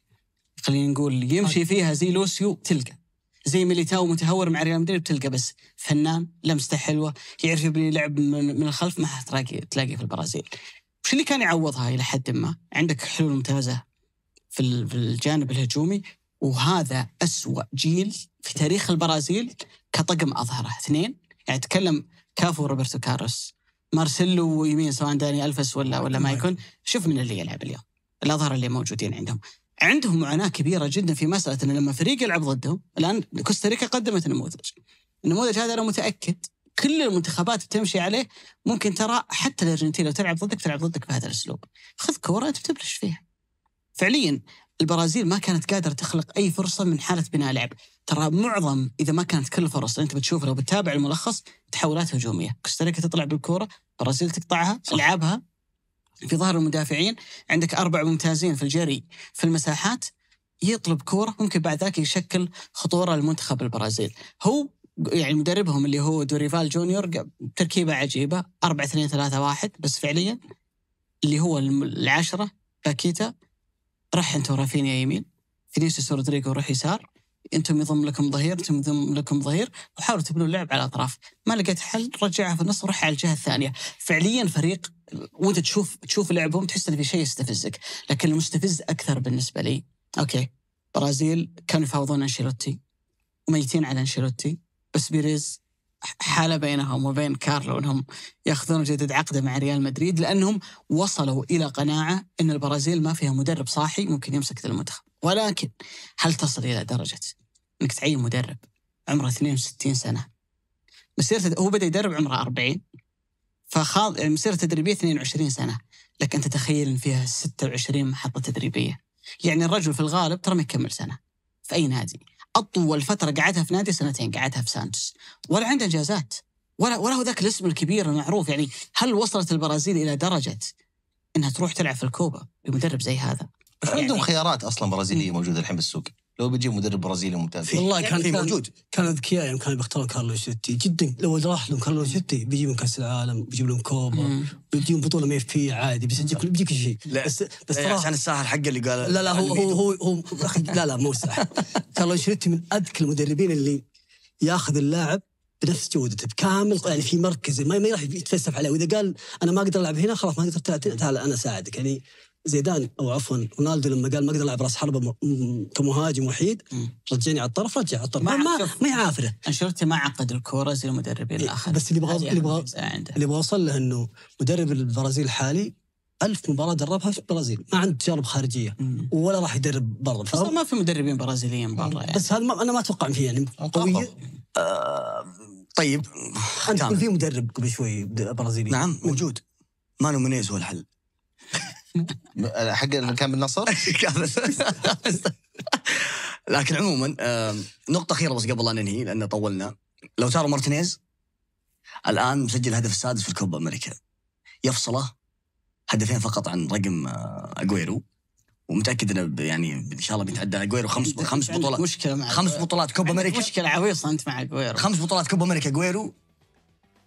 خلينا نقول يمشي طيب. فيها زي لوسيو تلقى زي ميليتاو متهور مع ريال مدريد بتلقى بس فنان لمسته حلوه يعرف يبني لعب من, من الخلف ما تلاقي تلاقي في البرازيل وش اللي كان يعوضها الى حد ما عندك حلول ممتازه في الجانب الهجومي وهذا أسوأ جيل في تاريخ البرازيل كطقم أظهره اثنين يعني تكلم كافو وروبرتو كاروس مارسيلو ويمين سواء داني ألفس ولا ولا ما يكون شوف من اللي يلعب اليوم الأظهر اللي موجودين عندهم عندهم معاناه كبيره جدا في مساله ان لما فريق يلعب ضدهم الان كوستاريكا قدمت نموذج النموذج هذا انا متاكد كل المنتخبات بتمشي عليه ممكن ترى حتى الارجنتين لو تلعب ضدك تلعب ضدك بهذا الاسلوب خذ كوره انت بتبلش فيها فعليا البرازيل ما كانت قادره تخلق اي فرصه من حاله بناء لعب ترى معظم اذا ما كانت كل الفرص انت بتشوفها لو بتتابع الملخص تحولات هجوميه كوستاريكا تطلع بالكوره البرازيل تقطعها العابها في ظهر المدافعين عندك أربع ممتازين في الجري في المساحات يطلب كورة ممكن بعد ذاك يشكل خطورة لمنتخب البرازيل هو يعني مدربهم اللي هو دوريفال جونيور تركيبة عجيبة 4 2 3 1 بس فعليا اللي هو العشرة باكيتا رح انتم رافينيا يمين فينيسيوس رودريجو روح يسار انتم يضم لكم ظهير انتم يضم لكم ظهير وحاولوا تبنوا اللعب على الاطراف ما لقيت حل رجعها في النص روح على الجهه الثانيه فعليا فريق وانت تشوف تشوف لعبهم تحس ان في شيء يستفزك، لكن المستفز اكثر بالنسبه لي اوكي برازيل كانوا يفاوضون انشيلوتي وميتين على انشيلوتي بس بيريز حاله بينهم وبين كارلو انهم ياخذون جدد عقده مع ريال مدريد لانهم وصلوا الى قناعه ان البرازيل ما فيها مدرب صاحي ممكن يمسك المنتخب، ولكن هل تصل الى درجه انك تعين مدرب عمره 62 سنه مسيرته هو بدا يدرب عمره 40 فخاض يعني مسيرة تدريبية 22 سنة لكن تتخيل ان فيها 26 محطة تدريبية يعني الرجل في الغالب ترى ما يكمل سنة في أي نادي أطول فترة قعدها في نادي سنتين قعدها في سانتوس ولا عنده إنجازات ولا ولا هو ذاك الاسم الكبير المعروف يعني هل وصلت البرازيل إلى درجة انها تروح تلعب في الكوبا بمدرب زي هذا عندهم يعني عندهم خيارات اصلا برازيليه موجوده الحين بالسوق لو بيجيب مدرب برازيلي ممتاز والله كان يعني في موجود كان اذكياء يعني كانوا بيختار كارلو شيتي جدا لو راح لهم كارلو شيتي بيجيب كاس العالم بيجيب لهم كوبا بيجيب بطوله ما في عادي بيسجل كل بيجيك شيء بس بس إيه، عشان الساحر حقه اللي قال لا لا هو هو هو, هو اخي لا لا مو ساحر كارلو شيتي من اذكى المدربين اللي ياخذ اللاعب بنفس جودته بكامل يعني في مركزه ما, ما راح يتفلسف عليه واذا قال انا ما اقدر العب هنا خلاص ما اقدر تعال انا اساعدك يعني زيدان او عفوا رونالدو لما قال ما اقدر العب راس حربه كمهاجم وحيد رجعني على الطرف رجع على الطرف ما ما, هي يعافره انشرتي ما عقد الكوره زي المدربين إيه، الاخرين بس اللي بغى اللي بغى اللي بغى اوصل له انه مدرب البرازيل الحالي ألف مباراة دربها في البرازيل ما عنده تجارب خارجية مم. ولا راح يدرب برا اصلا ما في مدربين برازيليين برا يعني. بس هذا ما انا ما اتوقع فيه يعني قوية آه طيب انت في مدرب قبل شوي برازيلي نعم موجود مانو منيز هو الحل اسمه؟ حق اللي كان بالنصر؟ لكن عموما نقطة أخيرة بس قبل لا ننهي لأن طولنا لو تارو مارتينيز الآن مسجل هدف السادس في الكوبا أمريكا يفصله هدفين فقط عن رقم أجويرو آه، ومتاكد انه يعني ان شاء الله بيتعدى اجويرو خمس خمس بطولات مشكله مع خمس بطولات كوبا امريكا مشكله عويصه انت مع اجويرو خمس بطولات كوبا امريكا اجويرو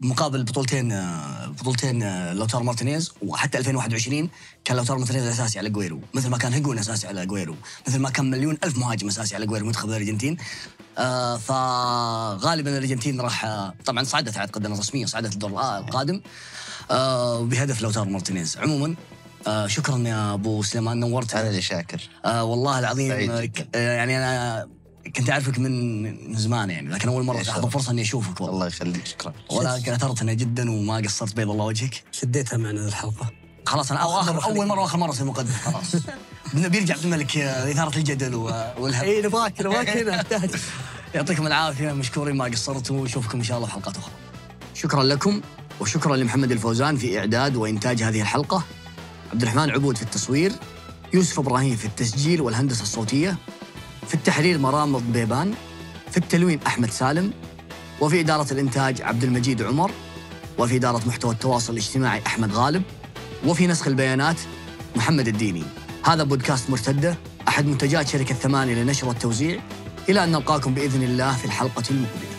مقابل بطولتين آه، بطولتين آه، لوتار مارتينيز وحتى 2021 كان لوتار مارتينيز اساسي على جويرو مثل ما كان هيجون اساسي على جويرو مثل ما كان مليون الف مهاجم اساسي على جويرو منتخب الارجنتين آه، فغالبا الارجنتين راح طبعا صعدت اعتقد انها رسميا صعدت الدور القادم وبهدف بهدف لوتار مارتينيز عموما آه شكرا يا ابو سليمان نورت انا اللي شاكر آه والله العظيم يعني انا كنت اعرفك من من زمان يعني لكن اول مره احظى فرصه اني اشوفك والله الله يخليك شكرا ولكن اثرتنا جدا وما قصرت بيض الله وجهك شديتها معنا الحلقه خلاص انا أو اخر اول مره واخر مره اصير مقدم خلاص بيرجع عبد الملك اثاره الجدل والهم اي نبغاك نبغاك هنا يعطيكم العافيه مشكورين ما قصرتوا واشوفكم ان شاء الله في حلقات اخرى شكرا لكم وشكرا لمحمد الفوزان في اعداد وانتاج هذه الحلقه عبد الرحمن عبود في التصوير يوسف ابراهيم في التسجيل والهندسه الصوتيه في التحرير مرام ضبيبان في التلوين أحمد سالم وفي إدارة الإنتاج عبد المجيد عمر وفي إدارة محتوى التواصل الاجتماعي أحمد غالب وفي نسخ البيانات محمد الديني هذا بودكاست مرتدة أحد منتجات شركة ثمانية للنشر والتوزيع إلى أن نلقاكم بإذن الله في الحلقة المقبلة